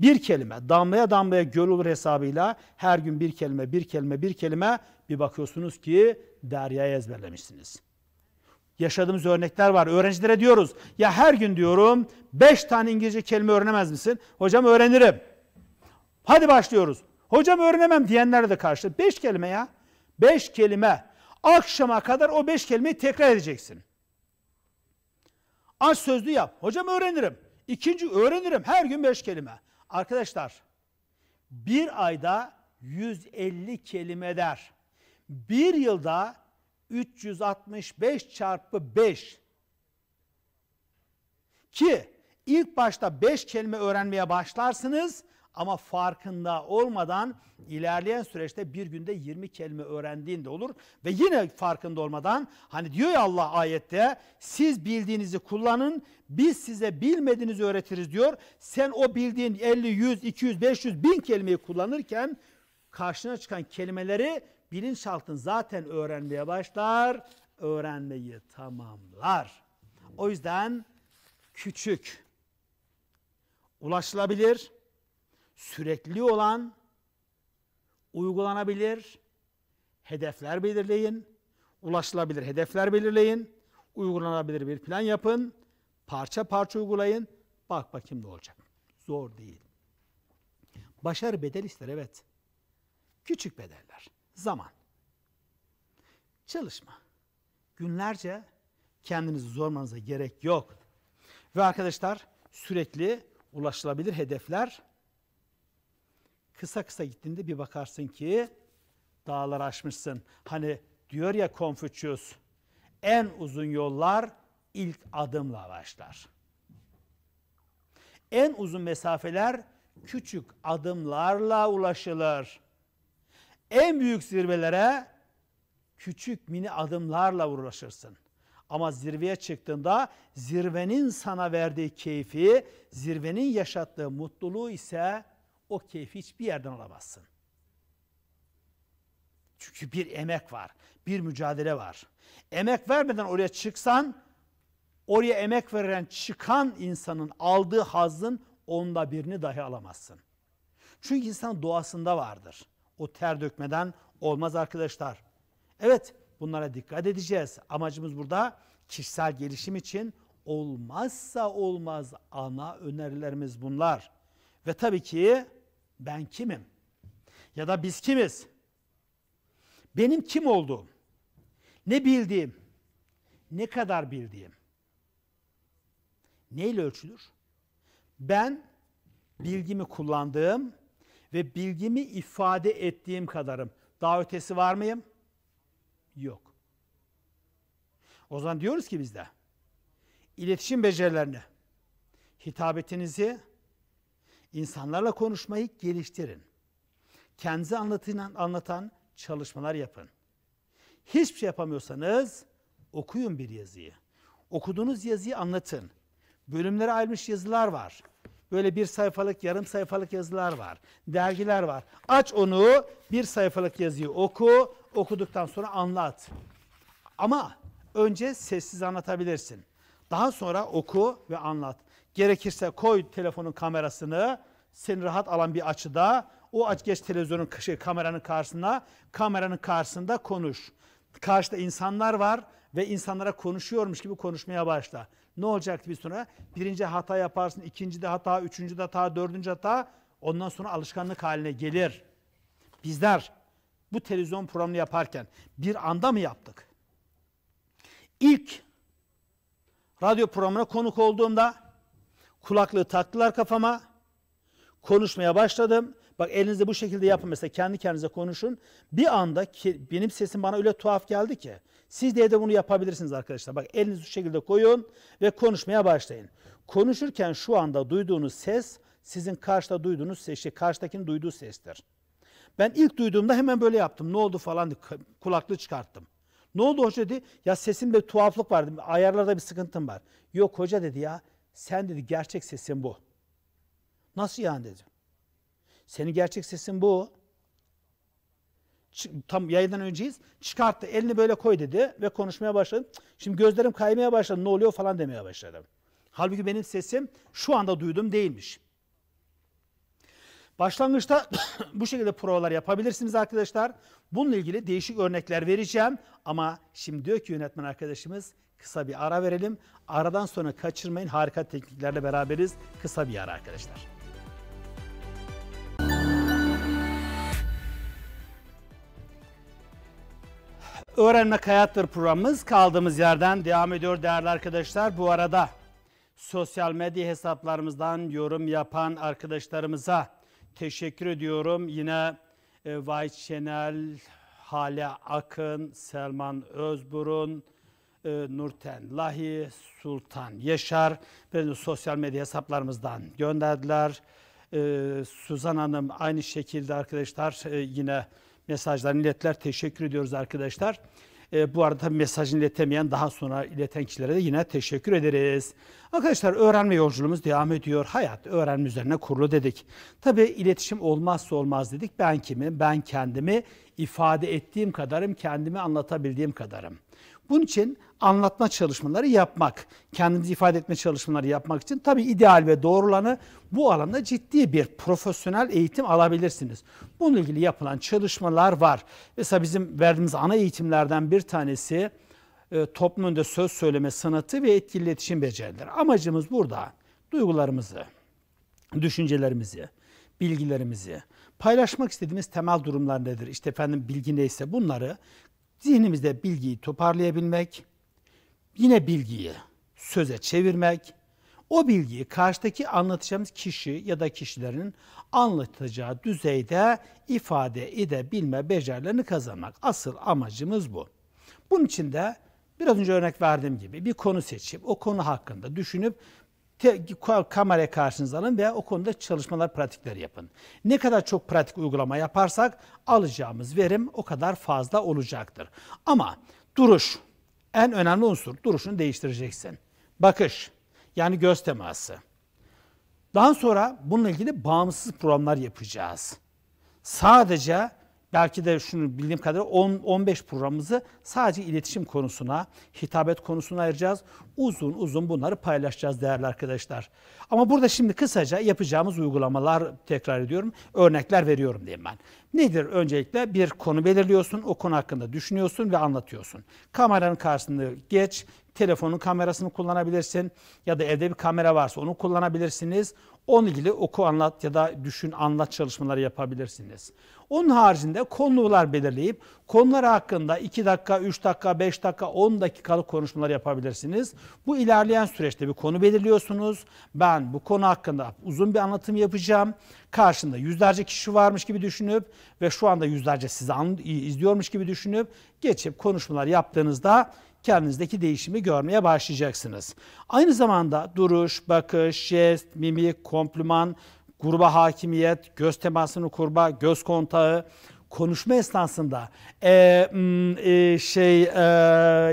bir kelime damlaya damlaya göl olur hesabıyla her gün bir kelime bir kelime bir kelime bir bakıyorsunuz ki deryayı ezberlemişsiniz.'' yaşadığımız örnekler var. Öğrencilere diyoruz ya her gün diyorum 5 tane İngilizce kelime öğrenemez misin? Hocam öğrenirim. Hadi başlıyoruz. Hocam öğrenemem diyenler de karşı. 5 kelime ya. 5 kelime. Akşama kadar o 5 kelimeyi tekrar edeceksin. Az sözlü yap. Hocam öğrenirim. İkinci öğrenirim. Her gün 5 kelime. Arkadaşlar bir ayda 150 kelime der, Bir yılda 365 çarpı 5 ki ilk başta 5 kelime öğrenmeye başlarsınız ama farkında olmadan ilerleyen süreçte bir günde 20 kelime öğrendiğinde olur ve yine farkında olmadan hani diyor ya Allah ayette siz bildiğinizi kullanın biz size bilmediğinizi öğretiriz diyor. Sen o bildiğin 50, 100, 200, 500, 1000 kelimeyi kullanırken karşına çıkan kelimeleri bilinçaltın zaten öğrenmeye başlar, öğrenmeyi tamamlar. O yüzden küçük, ulaşılabilir, sürekli olan, uygulanabilir, hedefler belirleyin, ulaşılabilir hedefler belirleyin, uygulanabilir bir plan yapın, parça parça uygulayın, bak bakayım ne olacak. Zor değil. Başarı bedel ister evet. Küçük bedeller zaman. Çalışma. Günlerce kendinizi zormanıza gerek yok. Ve arkadaşlar sürekli ulaşılabilir hedefler kısa kısa gittiğinde bir bakarsın ki dağları aşmışsın. Hani diyor ya Konfüçyüs en uzun yollar ilk adımla başlar. En uzun mesafeler küçük adımlarla ulaşılır. En büyük zirvelere küçük mini adımlarla uğraşırsın. Ama zirveye çıktığında zirvenin sana verdiği keyfi, zirvenin yaşattığı mutluluğu ise o keyfi hiçbir yerden alamazsın. Çünkü bir emek var, bir mücadele var. Emek vermeden oraya çıksan, oraya emek veren çıkan insanın aldığı hazın onda birini dahi alamazsın. Çünkü insan doğasında vardır o ter dökmeden olmaz arkadaşlar. Evet bunlara dikkat edeceğiz. Amacımız burada kişisel gelişim için olmazsa olmaz ana önerilerimiz bunlar. Ve tabii ki ben kimim? Ya da biz kimiz? Benim kim olduğum, ne bildiğim, ne kadar bildiğim neyle ölçülür? Ben bilgimi kullandığım ve bilgimi ifade ettiğim kadarım. Daha ötesi var mıyım? Yok. O zaman diyoruz ki bizde iletişim becerilerini, hitabetinizi, insanlarla konuşmayı geliştirin. Kendinizi anlatılan, anlatan çalışmalar yapın. Hiçbir şey yapamıyorsanız okuyun bir yazıyı. Okuduğunuz yazıyı anlatın. Bölümlere ayrılmış yazılar var. Böyle bir sayfalık, yarım sayfalık yazılar var. Dergiler var. Aç onu, bir sayfalık yazıyı oku. Okuduktan sonra anlat. Ama önce sessiz anlatabilirsin. Daha sonra oku ve anlat. Gerekirse koy telefonun kamerasını, seni rahat alan bir açıda, o aç geç televizyonun şey, kameranın karşısına, kameranın karşısında konuş. Karşıda insanlar var, ve insanlara konuşuyormuş gibi konuşmaya başla. Ne olacaktı bir sonra? Birinci hata yaparsın, ikinci de hata, üçüncü de hata, dördüncü hata. Ondan sonra alışkanlık haline gelir. Bizler bu televizyon programını yaparken bir anda mı yaptık? İlk radyo programına konuk olduğumda kulaklığı taktılar kafama. Konuşmaya başladım. Bak elinizde bu şekilde yapın mesela kendi kendinize konuşun. Bir anda ki, benim sesim bana öyle tuhaf geldi ki siz de evde bunu yapabilirsiniz arkadaşlar. Bak elinizi şu şekilde koyun ve konuşmaya başlayın. Konuşurken şu anda duyduğunuz ses sizin karşıda duyduğunuz ses, işte karşıdakinin duyduğu sestir. Ben ilk duyduğumda hemen böyle yaptım. Ne oldu falan kulaklığı çıkarttım. Ne oldu hoca dedi? Ya sesimde bir tuhaflık vardı. Ayarlarda bir sıkıntım var. Yok hoca dedi ya. Sen dedi gerçek sesin bu. Nasıl yani dedi. Senin gerçek sesin bu tam yayından önceyiz. Çıkarttı elini böyle koy dedi ve konuşmaya başladım. Şimdi gözlerim kaymaya başladı ne oluyor falan demeye başladım. Halbuki benim sesim şu anda duydum değilmiş. Başlangıçta bu şekilde provalar yapabilirsiniz arkadaşlar. Bununla ilgili değişik örnekler vereceğim. Ama şimdi diyor ki yönetmen arkadaşımız kısa bir ara verelim. Aradan sonra kaçırmayın harika tekniklerle beraberiz. Kısa bir ara arkadaşlar. Öğrenmek Hayattır programımız kaldığımız yerden devam ediyor değerli arkadaşlar. Bu arada sosyal medya hesaplarımızdan yorum yapan arkadaşlarımıza teşekkür ediyorum. Yine e, Vay Şenel, Hale Akın, Selman Özburun, e, Nurten Lahi, Sultan Yaşar ve sosyal medya hesaplarımızdan gönderdiler. E, Suzan Hanım aynı şekilde arkadaşlar e, yine mesajlarını ilettiler. Teşekkür ediyoruz arkadaşlar. E, bu arada mesajını iletemeyen daha sonra ileten kişilere de yine teşekkür ederiz. Arkadaşlar öğrenme yolculuğumuz devam ediyor. Hayat öğrenme üzerine kurulu dedik. Tabi iletişim olmazsa olmaz dedik. Ben kimim? Ben kendimi ifade ettiğim kadarım, kendimi anlatabildiğim kadarım. Bunun için anlatma çalışmaları yapmak, kendimizi ifade etme çalışmaları yapmak için tabii ideal ve doğrulanı bu alanda ciddi bir profesyonel eğitim alabilirsiniz. Bununla ilgili yapılan çalışmalar var. Mesela bizim verdiğimiz ana eğitimlerden bir tanesi e, toplum önünde söz söyleme sanatı ve etkili iletişim becerileri. Amacımız burada duygularımızı, düşüncelerimizi, bilgilerimizi, paylaşmak istediğimiz temel durumlar nedir? İşte efendim bilgi neyse bunları zihnimizde bilgiyi toparlayabilmek, yine bilgiyi söze çevirmek, o bilgiyi karşıdaki anlatacağımız kişi ya da kişilerin anlatacağı düzeyde ifade edebilme becerilerini kazanmak. Asıl amacımız bu. Bunun için de biraz önce örnek verdiğim gibi bir konu seçip o konu hakkında düşünüp te, kameraya karşınıza alın veya o konuda çalışmalar, pratikler yapın. Ne kadar çok pratik uygulama yaparsak alacağımız verim o kadar fazla olacaktır. Ama duruş en önemli unsur. Duruşunu değiştireceksin. Bakış yani göz teması. Daha sonra bununla ilgili bağımsız programlar yapacağız. Sadece belki de şunu bildiğim kadarıyla 10 15 programımızı sadece iletişim konusuna, hitabet konusuna ayıracağız. Uzun uzun bunları paylaşacağız değerli arkadaşlar. Ama burada şimdi kısaca yapacağımız uygulamalar tekrar ediyorum. Örnekler veriyorum diyeyim ben. Nedir? Öncelikle bir konu belirliyorsun, o konu hakkında düşünüyorsun ve anlatıyorsun. Kameranın karşısında geç, telefonun kamerasını kullanabilirsin ya da evde bir kamera varsa onu kullanabilirsiniz. Onunla ilgili oku anlat ya da düşün anlat çalışmaları yapabilirsiniz. Onun haricinde konular belirleyip Konular hakkında 2 dakika, 3 dakika, 5 dakika, 10 dakikalık konuşmalar yapabilirsiniz. Bu ilerleyen süreçte bir konu belirliyorsunuz. Ben bu konu hakkında uzun bir anlatım yapacağım. Karşında yüzlerce kişi varmış gibi düşünüp ve şu anda yüzlerce sizi izliyormuş gibi düşünüp geçip konuşmalar yaptığınızda kendinizdeki değişimi görmeye başlayacaksınız. Aynı zamanda duruş, bakış, jest, mimik, kompliman, gruba hakimiyet, göz temasını kurma, göz kontağı, konuşma esnasında e, e, şey e,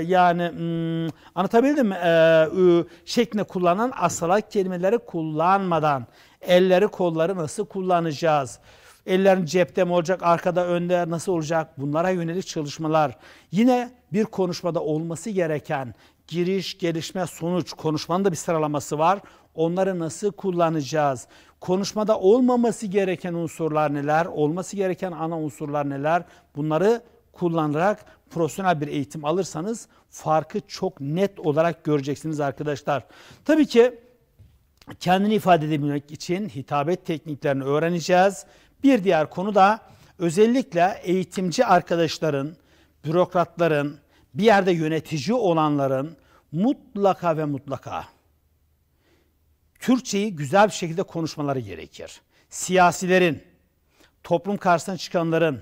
yani e, anlatabildim mi? E, e, şeklinde kullanan asalak kelimeleri kullanmadan elleri kolları nasıl kullanacağız? Ellerin cepte mi olacak, arkada, önde nasıl olacak? Bunlara yönelik çalışmalar. Yine bir konuşmada olması gereken giriş, gelişme, sonuç konuşmanın da bir sıralaması var. Onları nasıl kullanacağız? Konuşmada olmaması gereken unsurlar neler, olması gereken ana unsurlar neler bunları kullanarak profesyonel bir eğitim alırsanız farkı çok net olarak göreceksiniz arkadaşlar. Tabii ki kendini ifade edebilmek için hitabet tekniklerini öğreneceğiz. Bir diğer konu da özellikle eğitimci arkadaşların, bürokratların, bir yerde yönetici olanların mutlaka ve mutlaka Türkçeyi güzel bir şekilde konuşmaları gerekir. Siyasilerin, toplum karşısına çıkanların,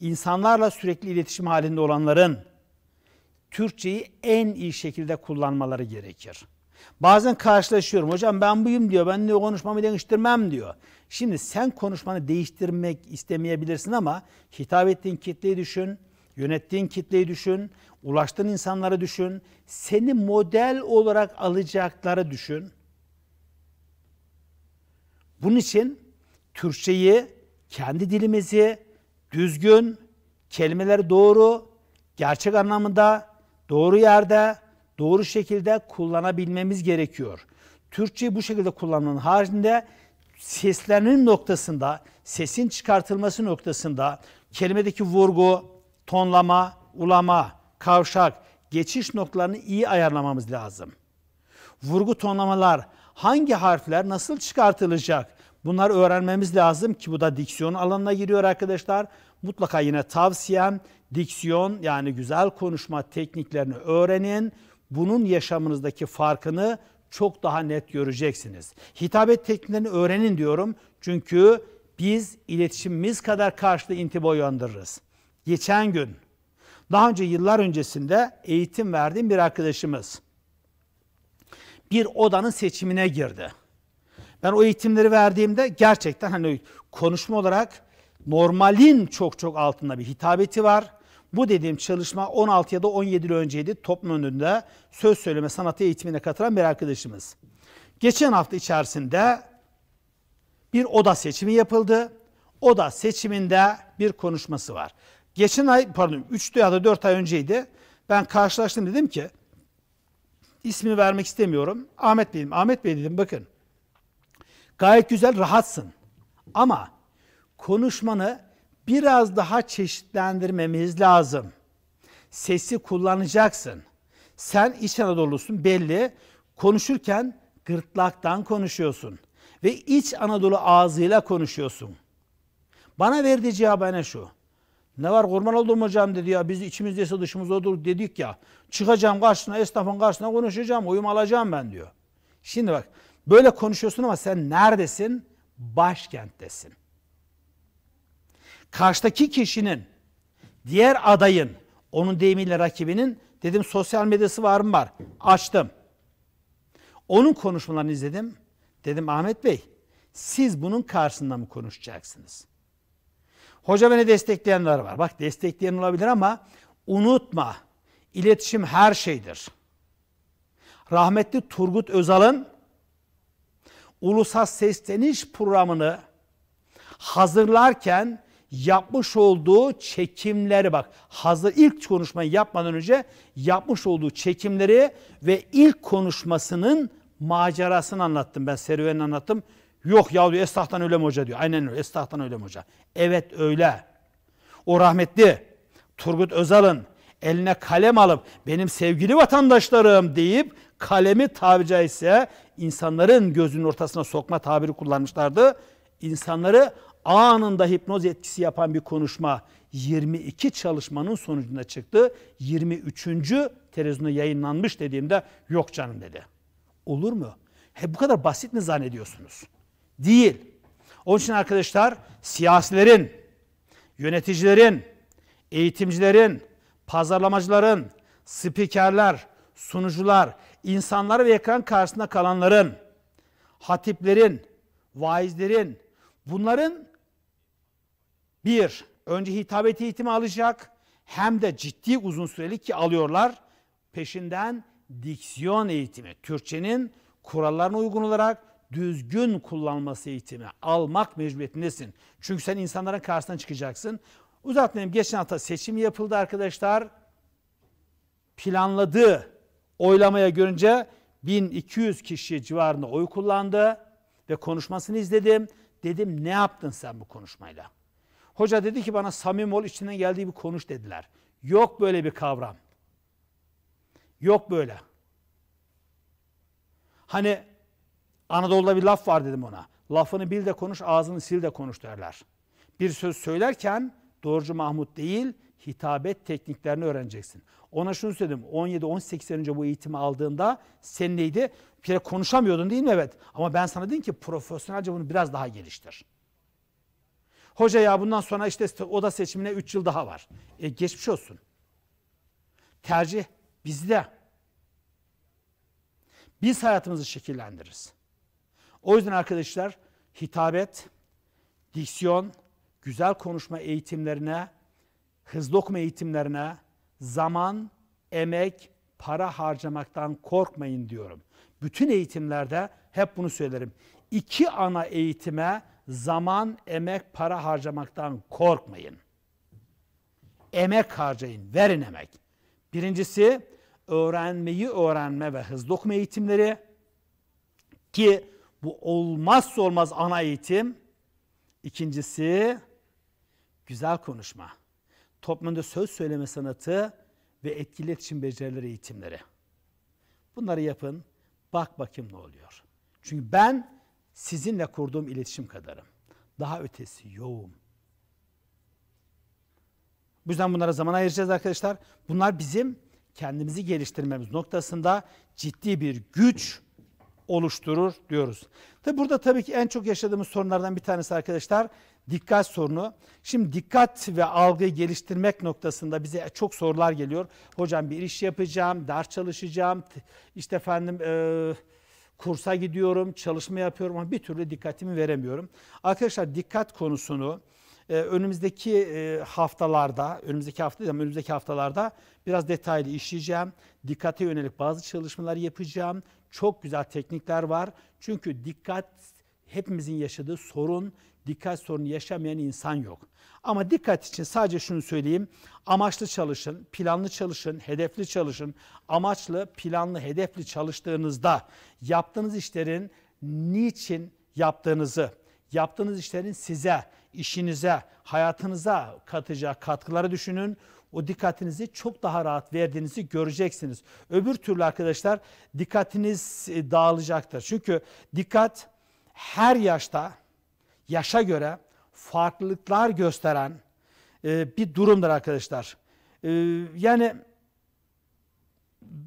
insanlarla sürekli iletişim halinde olanların Türkçeyi en iyi şekilde kullanmaları gerekir. Bazen karşılaşıyorum. Hocam ben buyum diyor. Ben diyor konuşmamı değiştirmem diyor. Şimdi sen konuşmanı değiştirmek istemeyebilirsin ama hitap ettiğin kitleyi düşün, yönettiğin kitleyi düşün, ulaştığın insanları düşün, seni model olarak alacakları düşün. Bunun için Türkçeyi, kendi dilimizi düzgün, kelimeleri doğru, gerçek anlamında, doğru yerde, doğru şekilde kullanabilmemiz gerekiyor. Türkçeyi bu şekilde kullanmanın haricinde seslerin noktasında, sesin çıkartılması noktasında kelimedeki vurgu, tonlama, ulama, kavşak, geçiş noktalarını iyi ayarlamamız lazım. Vurgu tonlamalar hangi harfler nasıl çıkartılacak? Bunlar öğrenmemiz lazım ki bu da diksiyon alanına giriyor arkadaşlar. Mutlaka yine tavsiyem diksiyon yani güzel konuşma tekniklerini öğrenin. Bunun yaşamınızdaki farkını çok daha net göreceksiniz. Hitabet tekniklerini öğrenin diyorum. Çünkü biz iletişimimiz kadar karşılığı intiba uyandırırız. Geçen gün daha önce yıllar öncesinde eğitim verdiğim bir arkadaşımız bir odanın seçimine girdi. Ben o eğitimleri verdiğimde gerçekten hani konuşma olarak normalin çok çok altında bir hitabeti var. Bu dediğim çalışma 16 ya da 17 yıl önceydi toplum önünde söz söyleme sanatı eğitimine katılan bir arkadaşımız. Geçen hafta içerisinde bir oda seçimi yapıldı. Oda seçiminde bir konuşması var. Geçen ay pardon 3 ya da 4 ay önceydi. Ben karşılaştım dedim ki ismini vermek istemiyorum. Ahmet Bey'im. Ahmet Bey dedim bakın. Gayet güzel rahatsın. Ama konuşmanı biraz daha çeşitlendirmemiz lazım. Sesi kullanacaksın. Sen İç Anadolu'sun belli. Konuşurken gırtlaktan konuşuyorsun. Ve İç Anadolu ağzıyla konuşuyorsun. Bana verdiği cevabı ne şu? Ne var kurban oldum hocam dedi ya biz içimizdeyse dışımızda odur dedik ya. Çıkacağım karşısına esnafın karşısına konuşacağım uyum alacağım ben diyor. Şimdi bak böyle konuşuyorsun ama sen neredesin? Başkenttesin. Karşıdaki kişinin diğer adayın onun deyimiyle rakibinin dedim sosyal medyası var mı var? Açtım. Onun konuşmalarını izledim. Dedim Ahmet Bey siz bunun karşısında mı konuşacaksınız? Hoca beni destekleyenler var. Bak destekleyen olabilir ama unutma. İletişim her şeydir. Rahmetli Turgut Özal'ın Ulusal Sesleniş programını hazırlarken yapmış olduğu çekimleri bak hazır ilk konuşmayı yapmadan önce yapmış olduğu çekimleri ve ilk konuşmasının macerasını anlattım ben serüvenini anlattım. Yok ya diyor Esrah'tan öyle mi hoca diyor. Aynen öyle Esrah'tan öyle mi hoca. Evet öyle. O rahmetli Turgut Özal'ın eline kalem alıp benim sevgili vatandaşlarım deyip kalemi tabiri caizse insanların gözünün ortasına sokma tabiri kullanmışlardı. İnsanları anında hipnoz etkisi yapan bir konuşma 22 çalışmanın sonucunda çıktı. 23. televizyonda yayınlanmış dediğimde yok canım dedi. Olur mu? He bu kadar basit mi zannediyorsunuz? değil. Onun için arkadaşlar siyasilerin, yöneticilerin, eğitimcilerin, pazarlamacıların, spikerler, sunucular, insanlar ve ekran karşısında kalanların, hatiplerin, vaizlerin, bunların bir, önce hitabeti eğitimi alacak hem de ciddi uzun süreli ki alıyorlar. Peşinden diksiyon eğitimi, Türkçenin kurallarına uygun olarak düzgün kullanması eğitimi almak mecburiyetindesin. Çünkü sen insanların karşısına çıkacaksın. Uzatmayayım geçen hafta seçim yapıldı arkadaşlar. Planladığı oylamaya görünce 1200 kişi civarında oy kullandı ve konuşmasını izledim. Dedim ne yaptın sen bu konuşmayla? Hoca dedi ki bana samim ol içinden geldiği bir konuş dediler. Yok böyle bir kavram. Yok böyle. Hani Anadolu'da bir laf var dedim ona. Lafını bil de konuş, ağzını sil de konuş derler. Bir söz söylerken doğrucu Mahmut değil, hitabet tekniklerini öğreneceksin. Ona şunu söyledim. 17-18 sene önce bu eğitimi aldığında sen neydi? Bir kere konuşamıyordun değil mi? Evet. Ama ben sana dedim ki profesyonelce bunu biraz daha geliştir. Hoca ya bundan sonra işte oda seçimine 3 yıl daha var. E, geçmiş olsun. Tercih bizde. Biz hayatımızı şekillendiririz. O yüzden arkadaşlar hitabet, diksiyon, güzel konuşma eğitimlerine, hızlı okuma eğitimlerine zaman, emek, para harcamaktan korkmayın diyorum. Bütün eğitimlerde hep bunu söylerim. İki ana eğitime zaman, emek, para harcamaktan korkmayın. Emek harcayın, verin emek. Birincisi öğrenmeyi öğrenme ve hızlı okuma eğitimleri ki bu olmazsa olmaz ana eğitim. İkincisi güzel konuşma. Toplumda söz söyleme sanatı ve etkili iletişim becerileri eğitimleri. Bunları yapın. Bak bakayım ne oluyor. Çünkü ben sizinle kurduğum iletişim kadarım. Daha ötesi yoğun. Bu yüzden bunlara zaman ayıracağız arkadaşlar. Bunlar bizim kendimizi geliştirmemiz noktasında ciddi bir güç oluşturur diyoruz. Tabi burada tabii ki en çok yaşadığımız sorunlardan bir tanesi arkadaşlar dikkat sorunu. Şimdi dikkat ve algıyı geliştirmek noktasında bize çok sorular geliyor. Hocam bir iş yapacağım, ders çalışacağım, işte efendim... Ee, kursa gidiyorum, çalışma yapıyorum ama bir türlü dikkatimi veremiyorum. Arkadaşlar dikkat konusunu e, önümüzdeki e, haftalarda, önümüzdeki hafta değil önümüzdeki haftalarda biraz detaylı işleyeceğim. Dikkate yönelik bazı çalışmalar yapacağım. Çok güzel teknikler var. Çünkü dikkat hepimizin yaşadığı sorun, dikkat sorunu yaşamayan insan yok. Ama dikkat için sadece şunu söyleyeyim. Amaçlı çalışın, planlı çalışın, hedefli çalışın. Amaçlı, planlı, hedefli çalıştığınızda yaptığınız işlerin niçin yaptığınızı, yaptığınız işlerin size, işinize, hayatınıza katacağı katkıları düşünün o dikkatinizi çok daha rahat verdiğinizi göreceksiniz. Öbür türlü arkadaşlar dikkatiniz e, dağılacaktır. Çünkü dikkat her yaşta yaşa göre farklılıklar gösteren e, bir durumdur arkadaşlar. E, yani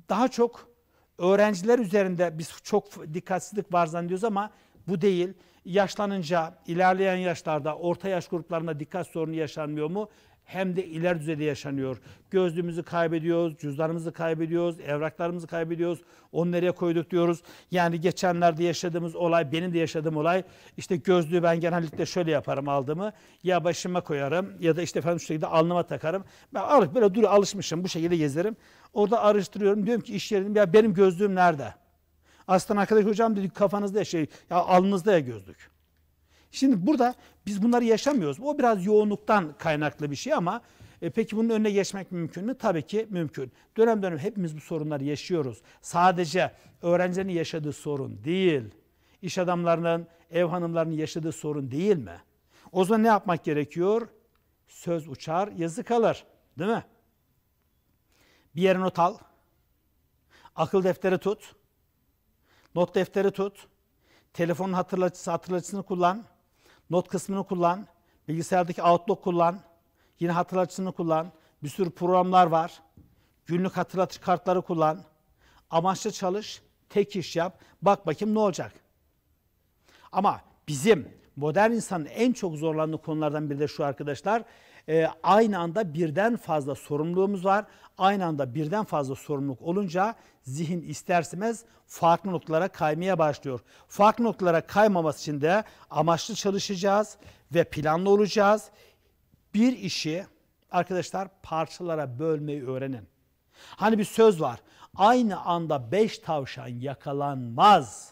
daha çok öğrenciler üzerinde biz çok dikkatsizlik var zannediyoruz ama bu değil. Yaşlanınca ilerleyen yaşlarda orta yaş gruplarında dikkat sorunu yaşanmıyor mu? hem de iler düzeyde yaşanıyor. Gözlüğümüzü kaybediyoruz, cüzdanımızı kaybediyoruz, evraklarımızı kaybediyoruz. Onu nereye koyduk diyoruz. Yani geçenlerde yaşadığımız olay, benim de yaşadığım olay. işte gözlüğü ben genellikle şöyle yaparım aldığımı. Ya başıma koyarım ya da işte efendim şu şekilde alnıma takarım. Ben alıp böyle dur alışmışım bu şekilde gezerim. Orada araştırıyorum. Diyorum ki iş yerinde ya benim gözlüğüm nerede? Aslan arkadaş hocam dedi kafanızda şey ya alnınızda ya gözlük. Şimdi burada biz bunları yaşamıyoruz. O biraz yoğunluktan kaynaklı bir şey ama e, peki bunun önüne geçmek mümkün mü? Tabii ki mümkün. Dönem dönem hepimiz bu sorunları yaşıyoruz. Sadece öğrencilerin yaşadığı sorun değil. İş adamlarının, ev hanımlarının yaşadığı sorun değil mi? O zaman ne yapmak gerekiyor? Söz uçar, yazı kalır. Değil mi? Bir yere not al. Akıl defteri tut. Not defteri tut. Telefonun hatırlatıcısını kullan. Not kısmını kullan, bilgisayardaki Outlook kullan, yine hatırlatıcısını kullan. Bir sürü programlar var. Günlük hatırlatıcı kartları kullan. Amaçlı çalış, tek iş yap. Bak bakayım ne olacak. Ama bizim modern insanın en çok zorlandığı konulardan biri de şu arkadaşlar e, aynı anda birden fazla sorumluluğumuz var. Aynı anda birden fazla sorumluluk olunca zihin istersemez farklı noktalara kaymaya başlıyor. Farklı noktalara kaymaması için de amaçlı çalışacağız ve planlı olacağız. Bir işi arkadaşlar parçalara bölmeyi öğrenin. Hani bir söz var. Aynı anda beş tavşan yakalanmaz.''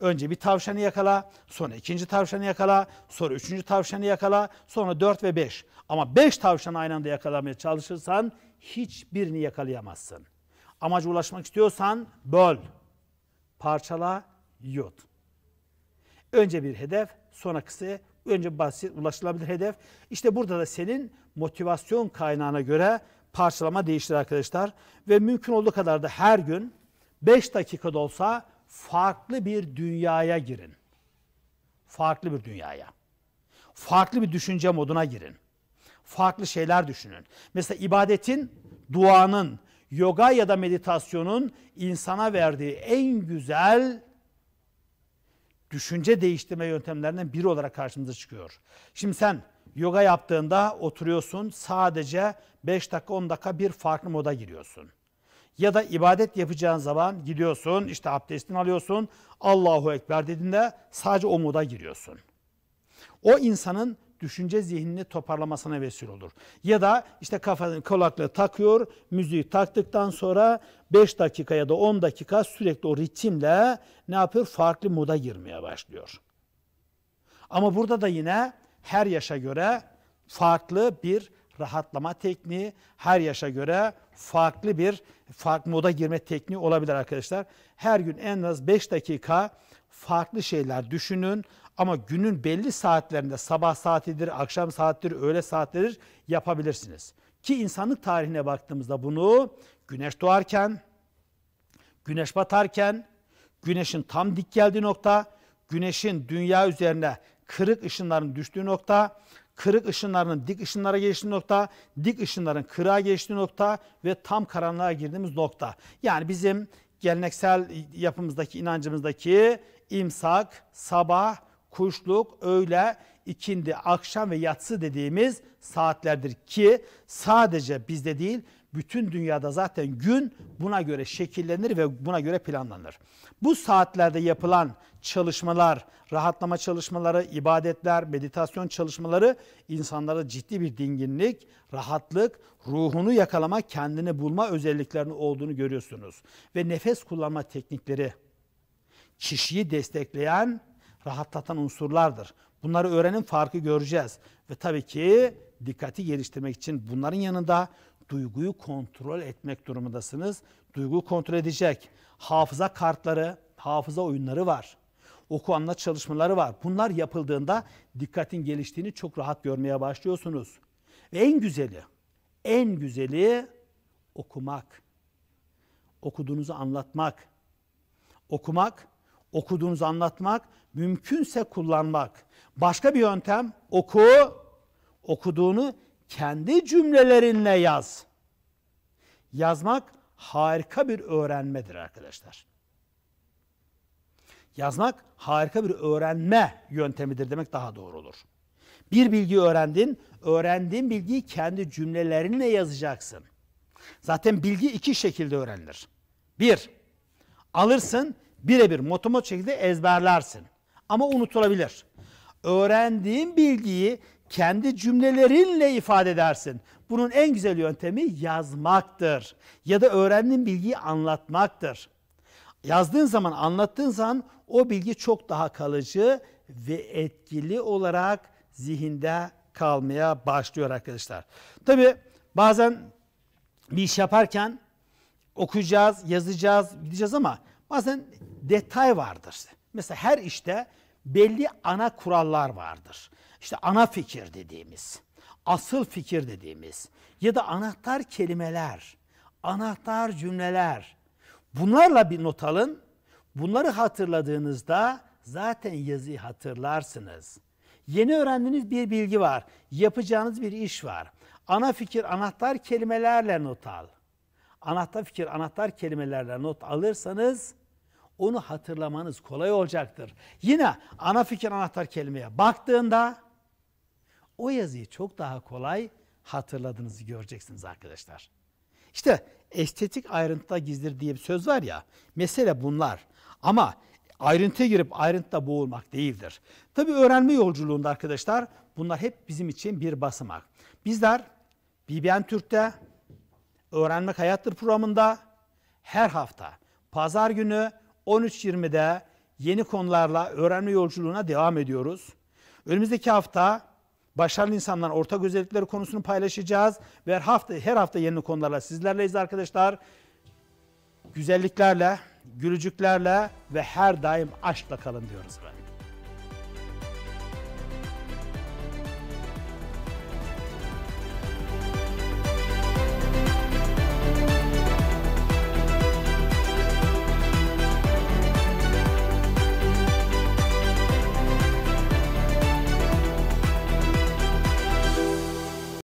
Önce bir tavşanı yakala, sonra ikinci tavşanı yakala, sonra üçüncü tavşanı yakala, sonra dört ve beş. Ama beş tavşanı aynı anda yakalamaya çalışırsan hiçbirini yakalayamazsın. Amaca ulaşmak istiyorsan böl, parçala, yut. Önce bir hedef, sonra kısa, önce basit ulaşılabilir hedef. İşte burada da senin motivasyon kaynağına göre parçalama değişir arkadaşlar. Ve mümkün olduğu kadar da her gün 5 dakikada olsa farklı bir dünyaya girin. Farklı bir dünyaya. Farklı bir düşünce moduna girin. Farklı şeyler düşünün. Mesela ibadetin, duanın, yoga ya da meditasyonun insana verdiği en güzel düşünce değiştirme yöntemlerinden biri olarak karşımıza çıkıyor. Şimdi sen yoga yaptığında oturuyorsun sadece 5 dakika 10 dakika bir farklı moda giriyorsun. Ya da ibadet yapacağın zaman gidiyorsun, işte abdestini alıyorsun, Allahu Ekber dediğinde sadece o moda giriyorsun. O insanın düşünce zihnini toparlamasına vesile olur. Ya da işte kafanın kulaklığı takıyor, müziği taktıktan sonra 5 dakika ya da 10 dakika sürekli o ritimle ne yapıyor? Farklı moda girmeye başlıyor. Ama burada da yine her yaşa göre farklı bir rahatlama tekniği her yaşa göre farklı bir farklı moda girme tekniği olabilir arkadaşlar. Her gün en az 5 dakika farklı şeyler düşünün ama günün belli saatlerinde sabah saatidir, akşam saatidir, öğle saatidir yapabilirsiniz. Ki insanlık tarihine baktığımızda bunu güneş doğarken, güneş batarken, güneşin tam dik geldiği nokta, güneşin dünya üzerine kırık ışınların düştüğü nokta, kırık ışınlarının dik ışınlara geçtiği nokta, dik ışınların kırığa geçtiği nokta ve tam karanlığa girdiğimiz nokta. Yani bizim geleneksel yapımızdaki, inancımızdaki imsak, sabah, kuşluk, öğle, ikindi, akşam ve yatsı dediğimiz saatlerdir ki sadece bizde değil bütün dünyada zaten gün buna göre şekillenir ve buna göre planlanır. Bu saatlerde yapılan çalışmalar, rahatlama çalışmaları, ibadetler, meditasyon çalışmaları insanlara ciddi bir dinginlik, rahatlık, ruhunu yakalama, kendini bulma özelliklerinin olduğunu görüyorsunuz. Ve nefes kullanma teknikleri kişiyi destekleyen, rahatlatan unsurlardır. Bunları öğrenin farkı göreceğiz. Ve tabii ki dikkati geliştirmek için bunların yanında duyguyu kontrol etmek durumundasınız. Duygu kontrol edecek. Hafıza kartları, hafıza oyunları var oku anlat çalışmaları var. Bunlar yapıldığında dikkatin geliştiğini çok rahat görmeye başlıyorsunuz. Ve en güzeli, en güzeli okumak. Okuduğunuzu anlatmak. Okumak, okuduğunuzu anlatmak, mümkünse kullanmak. Başka bir yöntem oku, okuduğunu kendi cümlelerinle yaz. Yazmak harika bir öğrenmedir arkadaşlar. Yazmak harika bir öğrenme yöntemidir demek daha doğru olur. Bir bilgi öğrendin, öğrendiğin bilgiyi kendi cümlelerinle yazacaksın. Zaten bilgi iki şekilde öğrenilir. Bir, alırsın birebir motomot şekilde ezberlersin. Ama unutulabilir. Öğrendiğin bilgiyi kendi cümlelerinle ifade edersin. Bunun en güzel yöntemi yazmaktır. Ya da öğrendiğin bilgiyi anlatmaktır yazdığın zaman, anlattığın zaman o bilgi çok daha kalıcı ve etkili olarak zihinde kalmaya başlıyor arkadaşlar. Tabi bazen bir iş yaparken okuyacağız, yazacağız, gideceğiz ama bazen detay vardır. Mesela her işte belli ana kurallar vardır. İşte ana fikir dediğimiz, asıl fikir dediğimiz ya da anahtar kelimeler, anahtar cümleler, Bunlarla bir not alın. Bunları hatırladığınızda zaten yazıyı hatırlarsınız. Yeni öğrendiğiniz bir bilgi var. Yapacağınız bir iş var. Ana fikir anahtar kelimelerle not al. Anahtar fikir anahtar kelimelerle not alırsanız onu hatırlamanız kolay olacaktır. Yine ana fikir anahtar kelimeye baktığında o yazıyı çok daha kolay hatırladığınızı göreceksiniz arkadaşlar. İşte estetik ayrıntıda gizlir diye bir söz var ya. Mesele bunlar. Ama ayrıntıya girip ayrıntıda boğulmak değildir. Tabi öğrenme yolculuğunda arkadaşlar bunlar hep bizim için bir basamak. Bizler BBN Türk'te Öğrenmek Hayattır programında her hafta pazar günü 13.20'de yeni konularla öğrenme yolculuğuna devam ediyoruz. Önümüzdeki hafta başarılı insanların ortak özellikleri konusunu paylaşacağız. Ve her hafta, her hafta yeni konularla sizlerleyiz arkadaşlar. Güzelliklerle, gülücüklerle ve her daim aşkla kalın diyoruz. Ben.